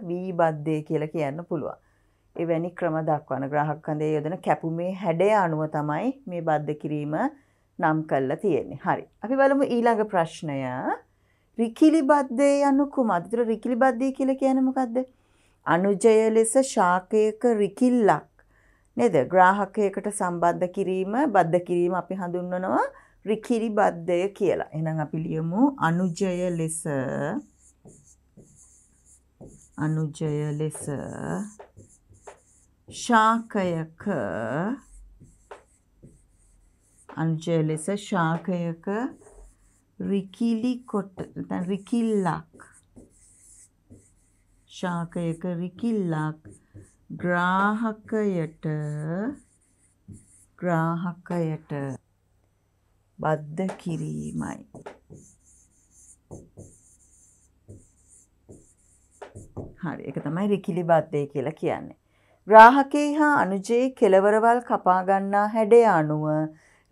වී බද්ධය කියලා කියන්න පුළුවන් එවැනි ක්‍රම දක්වන ග්‍රහක්කඳේ යොදන කැපුමේ හැඩය අනුව තමයි මේ බද්ධ කිරීම නම් කල්ලා තියෙන්නේ හරි අපි බලමු ඊළඟ ප්‍රශ්නය රිකිලි බද්ධය යනු කුමදතර රිකිලි බද්ධය කියල කියනමකක්ද අනුජය ලෙස ශාකයක රිකිල්ලක් නේද ග්‍රාහකයකට සම්බන්ධ කිරීම බද්ධ කිරීම අපි හඳුන්වනවා රිකිරි බද්ධය කියලා. එහෙනම් අපි ලියමු අනුජය ලෙස අනුජය ලෙස ශාකයක අනුජය ලෙස ශාකයක රිකිලි කොට රිකිල්ලක් ශාකයක රිකිල්ලක් ග්‍රාහකයට ග්‍රාහකයට බද්ධ කිරීමයි. හරි එක තමයි රිකිලි බද්ධය කියලා කියන්නේ. ග්‍රාහකේ හා අනුජයේ කෙලවරවල් කපාගන්නා හැඩය අනුව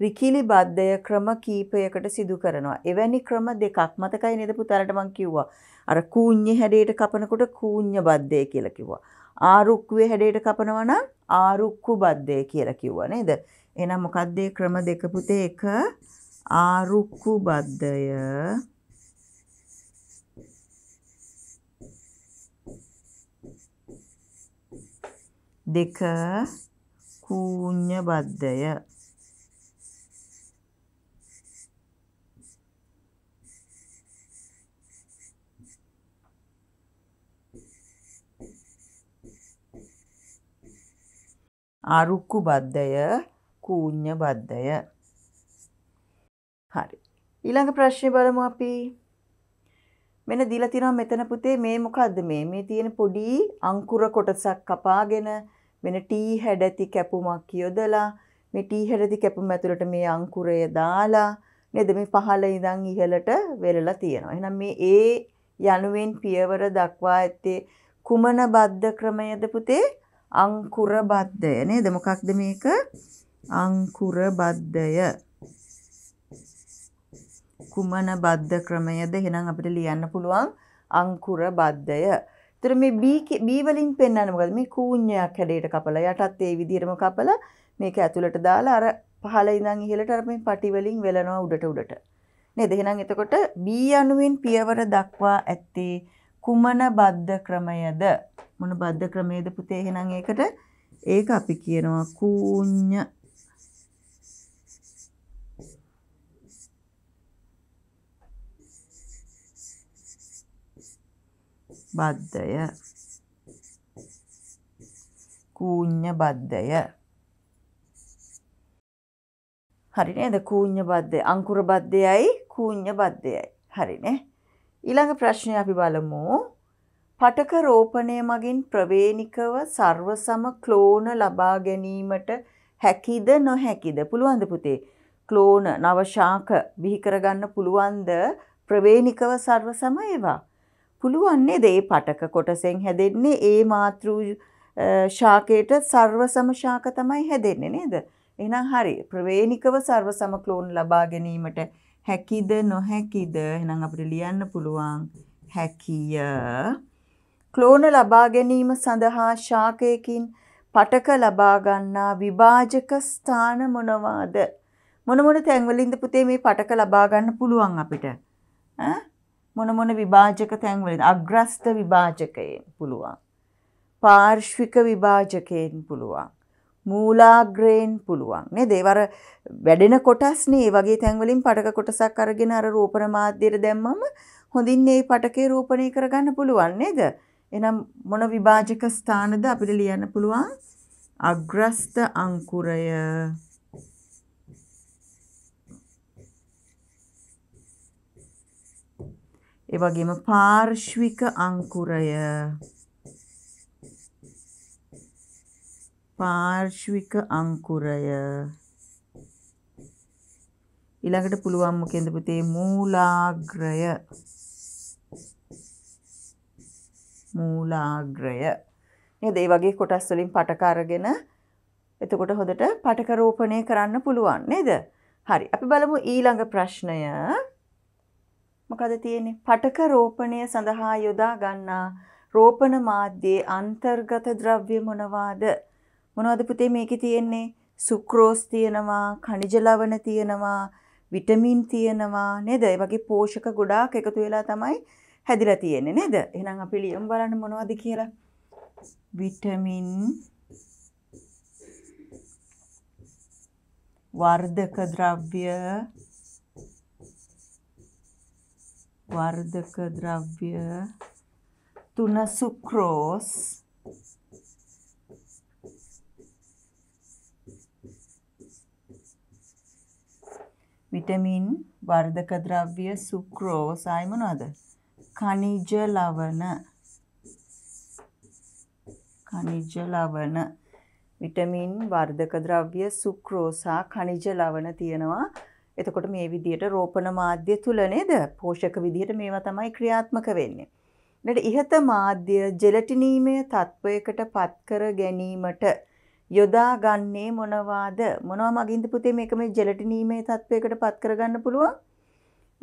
රිකිලි බද්ධය ක්‍රම කීපයකට සිදු කරනවා. එවැනි ක්‍රම දෙකක් මතකයි නේද පුතාලට මං කිව්වා. අර කූඤ්ඤේ හැඩයට කපනකොට කූඤ්ඤ බද්දේ කියලා කිව්වා. ආරුක්කුවේ හැඩයට කපනවා නම් ආරුක්කු බද්දේ කියලා කිව්වා නේද? එහෙනම් මොකද්ද ක්‍රම දෙක පුතේ එක ආරුක්කු බද්දය දෙක කූඤ්ඤ බද්දය අරුක්කු බද්ධය කූඥ බද්ධය හරි ඊළඟ ප්‍රශ්නය බලමු අපි මෙන දීලා තියෙනවා මෙතන පුතේ මේ මොකද්ද මේ මේ තියෙන පොඩි අංකුර කොටසක් කපාගෙන මෙන්න ටී හැඩ ඇති කැපුමක් යොදලා මේ ටී හැඩ ඇති කැපුම ඇතුළට මේ අංකුරය දාලා නේද මේ පහළ ඉඳන් ඉහළට වෙලලා තියෙනවා. එහෙනම් මේ ඒ යනුවෙන් පියවර දක්වා ඇත්තේ කුමන බද්ධ ක්‍රමයද පුතේ? අංකුර බද්ධය නේද මොකක්ද මේක අංකුර බද්ධය කුමන බද්ධ ක්‍රමයද එහෙනම් අපිට ලියන්න පුළුවන් අංකුර බද්ධය. ඒතර මේ B B වලින් පෙන්වන්නේ මොකද? මේ කූඤ්ඤයක් හැඩයට කපලා යටත් ඒ විදිහටම කපලා මේක ඇතුළට දාලා අර පහළ ඉඳන් ඉහළට අර මේ පටි වලින් වෙලනවා උඩට උඩට. නේද? එහෙනම් එතකොට B අණුවෙන් පියවර දක්වා ඇත්තේ කුමන බද්ධ ක්‍රමයද? මොන බද්ධ ක්‍රමයේද පුතේ? එහෙනම් ඒකට ඒක අපි කියනවා කූඤ්ඤ බද්ධය කූඤ්ඤ බද්ධය හරි නේද කූඤ්ඤ බද්ධය අංකුර බද්ධයයි කූඤ්ඤ බද්ධයයි හරිනේ ඊළඟ ප්‍රශ්නය අපි බලමු. පටක රෝපණය මගින් ප්‍රවේනිකව සර්වසම ක්ලෝන ලබා ගැනීමට හැකිද නොහැකිද පුළුවන්ද පුතේ? ක්ලෝන නව ශාක බිහි කරගන්න පුළුවන්ද ප්‍රවේනිකව සර්වසම ඒවා? පුළුවන් නේද? ඒ පටක කොටසෙන් හැදෙන්නේ ඒ මාතෘ ශාකයට සර්වසම ශාක තමයි හැදෙන්නේ නේද? එහෙනම් හරි. ප්‍රවේනිකව සර්වසම ක්ලෝන ලබා ගැනීමට හැකිද නොහැකිද එහෙනම් අපිට ලියන්න පුළුවන් හැකිය ක්ලෝන ලබා ගැනීම සඳහා ශාකයකින් පටක ලබා ගන්නා විභාජක ස්ථාන මොනවාද මොන මොන තැන්වලින්ද පුතේ මේ පටක ලබා ගන්න පුළුවන් අපිට ඈ මොන මොන විභාජක තැන්වලින්ද අග්‍රස්ත විභාජකයෙන් පුළුවන් පාර්ශ්වික විභාජකයෙන් පුළුවන් මූලාග්‍රයෙන් පුළුවන් නේ දේවර වැඩෙන කොටස්නේ වගේ තැන්වලින් පටක කොටසක් අරගෙන අර රෝපණ මාධ්‍යයට දැම්මම හොඳින් ඒ පටකේ රෝපණය කරගන්න පුළුවන් නේද? එහෙනම් මොන විභාජක ස්ථානද අපිට ලියන්න පුළුවන්? අග්‍රස්ත අංකුරය ඒ වගේම පාර්ශ්වික අංකුරය පාර්ශ්වික අංකුරය ඊළඟට පුළුවන් මොකෙන්ද පුතේ මූලාග්‍රය මූලාග්‍රය නේද ඒ වගේ කොටස් වලින් පටක අරගෙන එතකොට හොදට පටක රෝපණය කරන්න පුළුවන් නේද හරි අපි බලමු ඊළඟ ප්‍රශ්නය මොකද තියෙන්නේ පටක රෝපණය සඳහා යොදා ගන්නා රෝපණ මාධ්‍යයේ අන්තර්ගත ද්‍රව්‍ය මොනවාද මොනවද පුතේ මේකේ තියෙන්නේ? සුක්‍රෝස් තියෙනවා, ඛනිජ ලවණ තියෙනවා, විටමින් තියෙනවා නේද? ඒ වගේ පෝෂක ගොඩාක් එකතු වෙලා තමයි හැදිලා තියෙන්නේ නේද? එහෙනම් අපි ලියමු බලන්න මොනවද කියලා. විටමින් වර්ධක ද්‍රව්‍ය වර්ධක ද්‍රව්‍ය තුන සුක්‍රෝස් විටමින් වර්ධක ද්‍රව්‍ය සුක්‍රෝස් ආයි මොනවද? ඛනිජ ලවණ ඛනිජ ලවණ විටමින් වර්ධක ද්‍රව්‍ය සුක්‍රෝස් හා ඛනිජ ලවණ තියෙනවා. එතකොට මේ විදිහට රෝපණ මාධ්‍ය තුල නේද පෝෂක විදිහට මේවා තමයි ක්‍රියාත්මක වෙන්නේ. ඊට ඉහත මාධ්‍ය ජෙලටිනීමය තත්වයකට පත් කර ගැනීමට යොදා ගන්නේ මොනවාද? මොනවා මගින්ද පුතේ මේක මේ ජෙලටිනීමේ තත්වයකට පත් කරගන්න පුළුවන්?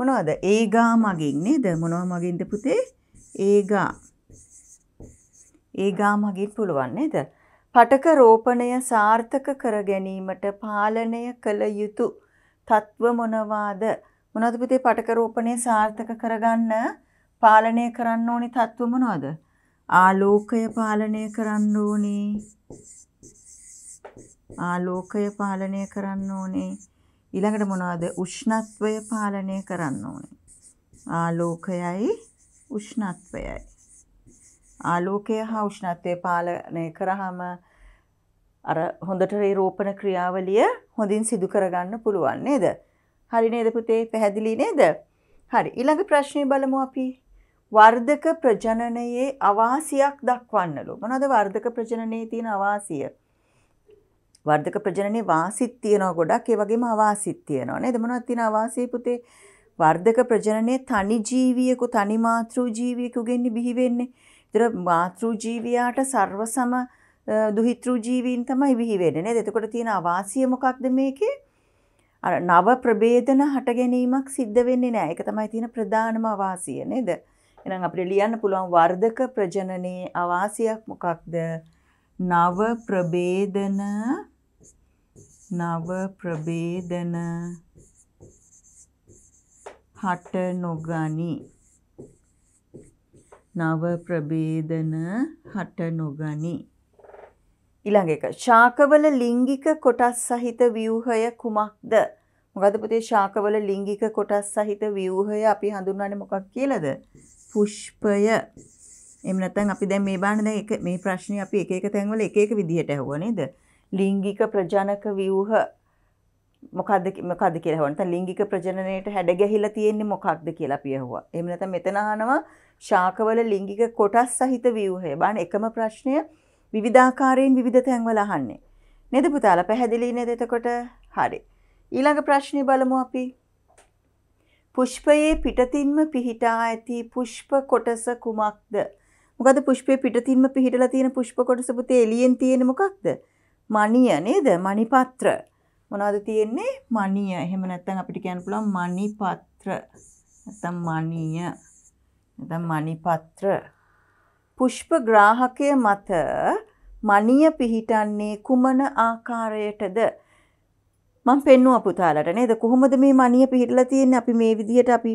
මොනවද? ඒගා මගින් නේද? මොනවා මගින්ද පුතේ? ඒගා. ඒගා මගින් පුළුවන් නේද? පටක රෝපණය සාර්ථක කර ගැනීමට පාලනය කළ යුතු තත්ව මොනවාද? මොනවද පුතේ පටක රෝපණය සාර්ථක කරගන්න පාලනය කරන්න ඕනේ තත්ව මොනවද? ආලෝකය පාලනය කරන්න ඕනේ. ආලෝකය පාලනය කරන්න ඕනේ. ඊළඟට මොනවද? උෂ්ණත්වය පාලනය කරන්න ඕනේ. ආලෝකයයි උෂ්ණත්වයයි. ආලෝකය හා උෂ්ණත්වය පාලනය කරාම අර හොඳට රෝපණ ක්‍රියාවලිය හොඳින් සිදු කරගන්න පුළුවන් නේද? හරි නේද පුතේ? පැහැදිලි නේද? හරි. ඊළඟ ප්‍රශ්නේ බලමු අපි. වර්ධක ප්‍රජනනයේ අවාසියක් දක්වන්නලු. මොනවද වර්ධක ප්‍රජනනයේ තියෙන අවාසිය? වර්ධක ප්‍රජනනයේ වාසිත් තියෙනවා ගොඩක් ඒ වගේම අවාසිත් තියෙනවා නේද මොනවද තියෙන අවාසී පුතේ වර්ධක ප්‍රජනනයේ තනි ජීවියෙකු තනි මාතෘ ජීවියෙකුගෙන් බිහි වෙන්නේ. ඒතර මාතෘ ජීවියාට සර්වසම දුහිතෘ ජීවීන් තමයි බිහි වෙන්නේ නේද? එතකොට තියෙන අවාසිය මොකක්ද මේකේ? අර නව ප්‍රභේදන හට ගැනීමක් සිද්ධ වෙන්නේ නැහැ. ඒක තමයි තියෙන ප්‍රධානම අවාසිය නේද? එහෙනම් අපිට ලියන්න පුළුවන් වර්ධක ප්‍රජනනයේ අවාසියක් මොකක්ද? නව ප්‍රභේදන නව ප්‍රභේදන හට නොගනි නව ප්‍රභේදන හට නොගනි ඊළඟ එක ශාකවල ලිංගික කොටස් සහිත ව්‍යුහය කුමක්ද මොකද පුතේ ශාකවල ලිංගික කොටස් සහිත ව්‍යුහය අපි හඳුන්වන්නේ මොකක් කියලාද පුෂ්පය එහෙම නැත්නම් අපි දැන් මේ බාන දැන් මේ ප්‍රශ්නේ අපි එක එක තැන්වල එක එක විදිහට අහුවා නේද ලිංගික ප්‍රජනක ව්‍යුහ මොකක්ද මොකක්ද කියලා හවන. දැන් ලිංගික ප්‍රජනනයේට හැඩ ගැහිලා තියෙන්නේ මොකක්ද කියලා අපි අහුවා. එහෙම නැත්නම් මෙතන අහනවා ශාකවල ලිංගික කොටස් සහිත ව්‍යුහය. බලන්න එකම ප්‍රශ්නය විවිධාකාරයෙන් විවිධ තැන්වල අහන්නේ. නේද පුතාලා පැහැදිලි නේද එතකොට? හරි. ඊළඟ ප්‍රශ්නේ බලමු අපි. පුෂ්පයේ පිටතින්ම පිහිටා ඇති පුෂ්ප කොටස කුමක්ද? මොකද පුෂ්පයේ පිටතින්ම පිහිටලා තියෙන පුෂ්ප කොටස පුතේ එළියෙන් තියෙන මොකක්ද? මනිය නේද මනිපත්‍ර මොනවද තියෙන්නේ මනිය එහෙම නැත්තම් අපිට කියන්න පුළුවන් මනිපත්‍ර නැත්තම් මනිය නැත්තම් මනිපත්‍ර පුෂ්ප ග්‍රාහකය මත මනිය පිහිටන්නේ කුමන ආකාරයටද මං පෙන්නුව පුතාලට නේද කොහොමද මේ මනිය පිහිටලා තියෙන්නේ අපි මේ විදිහට අපි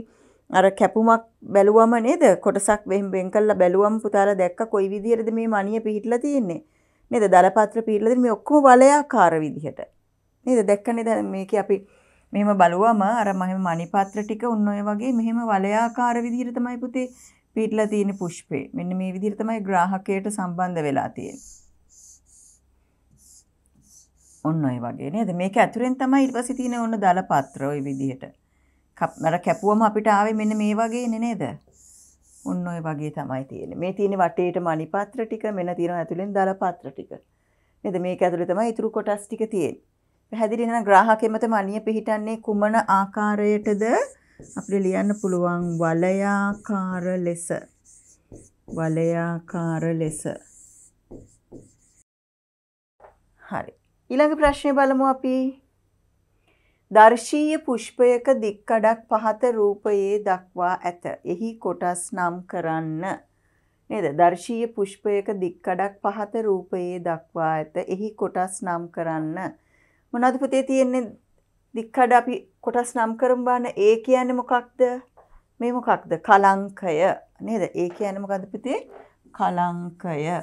අර කැපුමක් බැලුවම නේද කොටසක් වෙහෙන් බෙන් කරලා බැලුවම පුතාලා දැක්ක කොයි විදිහටද මේ මනිය පිහිටලා තියෙන්නේ නේද දලපත්‍ර පීරලා දෙන මේ ඔක්කොම වලයාකාර විදිහට නේද දැක්කනේ දැන් මේකේ අපි මෙහෙම බලුවම අර මම මණිපත්‍ර ටික උන් ඔය වගේ මෙහෙම වලයාකාර විදිහට තමයි පුතේ පීරලා තියෙන පුෂ්පේ මෙන්න මේ විදිහට තමයි ග්‍රාහකයට සම්බන්ධ වෙලා තියෙන්නේ ඔන්න ඔය වගේ නේද මේක ඇතුරෙන් තමයි ඊට පස්සේ තියෙන ඔන්න දලපත්‍ර ওই විදිහට කප් මර කැපුවම අපිට ආවේ මෙන්න මේ වගේ නේද ඔන්න ඔය වගේ තමයි තියෙන්නේ. මේ තියෙන වටේටම අනිපත්‍ර ටික මෙන්න තියෙනවා ඇතුලෙන් දල පත්‍ර ටික. නේද? මේක ඇතුලේ තමයි ඊතුරු කොටස් ටික තියෙන්නේ. පැහැදිලි නම් ග්‍රාහකෙම තමයි පිහිටන්නේ කුමන ආකාරයටද අපිට ලියන්න පුළුවන් වලයාකාර ලෙස. වලයාකාර ලෙස. හරි. ඊළඟ ප්‍රශ්නය බලමු අපි දර්ශීය පුෂ්පයක දික්කඩක් පහත රූපයේ දක්වා ඇත. එහි කොටස් නම් කරන්න. නේද? දර්ශීය පුෂ්පයක දික්කඩක් පහත රූපයේ දක්වා ඇත. එහි කොටස් නම් කරන්න. මොනවද පුතේ තියෙන්නේ? දික්කඩ අපි කොටස් නම් කරමු බලන්න. ඒ කියන්නේ මොකක්ද? මේ මොකක්ද? කලංකය. නේද? ඒ කියන්නේ මොකද්ද පුතේ? කලංකය.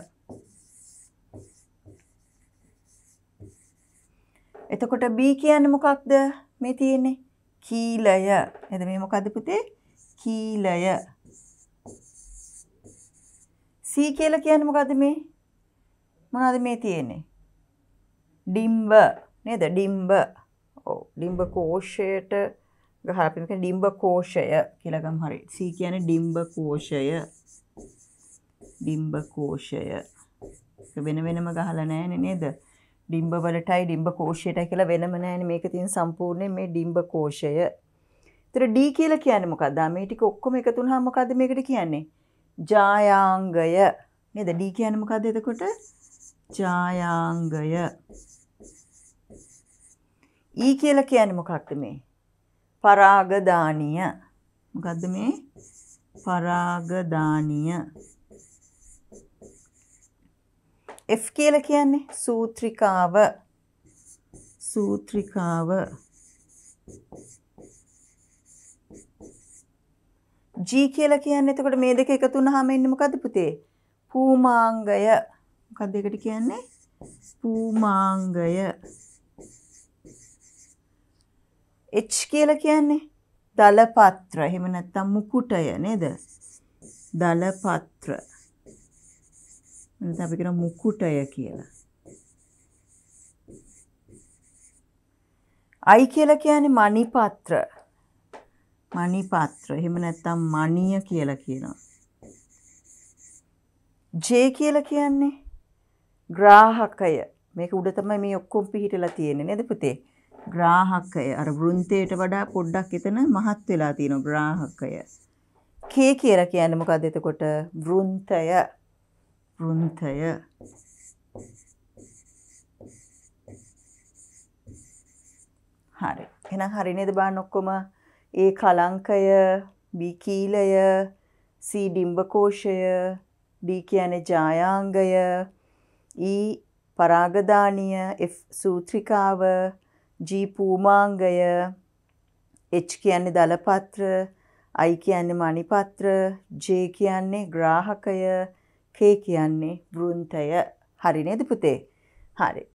එතකොට B කියන්නේ මොකක්ද? මේ තියෙන්නේ කීලය. එද මේ මොකද්ද පුතේ? කීලය. C කියලා කියන්නේ මොකද්ද මේ? මොනවද මේ තියෙන්නේ? ඩිම්බ නේද? ඩිම්බ. ඔව් ඩිම්බ කෝෂයට ගහලා අපි මේක ඩිම්බ කෝෂය කියලා ගමු හරි. C කියන්නේ ඩිම්බ කෝෂය. ඩිම්බ කෝෂය. වෙන වෙනම ගහලා නැහැ නේද? ඩිම්බ වලටයි ඩිම්බ කෝෂයටයි කියලා වෙනම නෑනේ මේක තියෙන සම්පූර්ණයෙන් මේ ඩිම්බ කෝෂය. ඒතර D කියලා කියන්නේ මොකක්ද? මේ ටික ඔක්කොම එකතු වුණාම මොකද්ද මේකට කියන්නේ? ජායාංගය. නේද? D කියන්නේ මොකද්ද එතකොට? ජායාංගය. E කියලා කියන්නේ මොකක්ද මේ? පරාගදානීය. මොකද්ද මේ? පරාගදානීය. F කියල කියන්නේ සූත්‍රිකාව සූත්‍රිකාව G කියලා කියන්නේ එතකොට මේ දෙක එකතු වුනහම එන්නේ මොකද්ද පුතේ? පූමාංගය. මොකද්ද ඒකට කියන්නේ? පූමාංගය. H කියලා කියන්නේ දලපත්‍ර. එහෙම නැත්නම් මුකුටය නේද? දලපත්‍ර. එනිසා අපි කියන මුකුටය කියලා. අයි කියලා කියන්නේ මණිපත්‍ර. මණිපත්‍ර. එහෙම නැත්නම් මණිය කියලා කියනවා. ජේ කියලා කියන්නේ ග්‍රාහකය. මේක උඩ තමයි මේ ඔක්කොම පිහිටලා තියෙන්නේ නේද පුතේ? ග්‍රාහකය අර වෘන්තයට වඩා පොඩ්ඩක් එතන මහත් වෙලා තියෙනවා ග්‍රාහකය. කේ කියලා කියන්නේ මොකද්ද එතකොට? වෘන්තය. වෘන්තය හරි එහෙනම් හරි නේද බලන්න ඔක්කොම ඒ කලංකය B කීලය C ඩිම්බකෝෂය D කියන්නේ ජායාංගය E පරාගදානීය F සූත්‍රිකාව G පූමාංගය H කියන්නේ දලපත්‍ර I කියන්නේ මණිපත්‍ර J කියන්නේ ග්‍රාහකය කේ කියන්නේ වෘන්තය. හරි නේද පුතේ? හරි.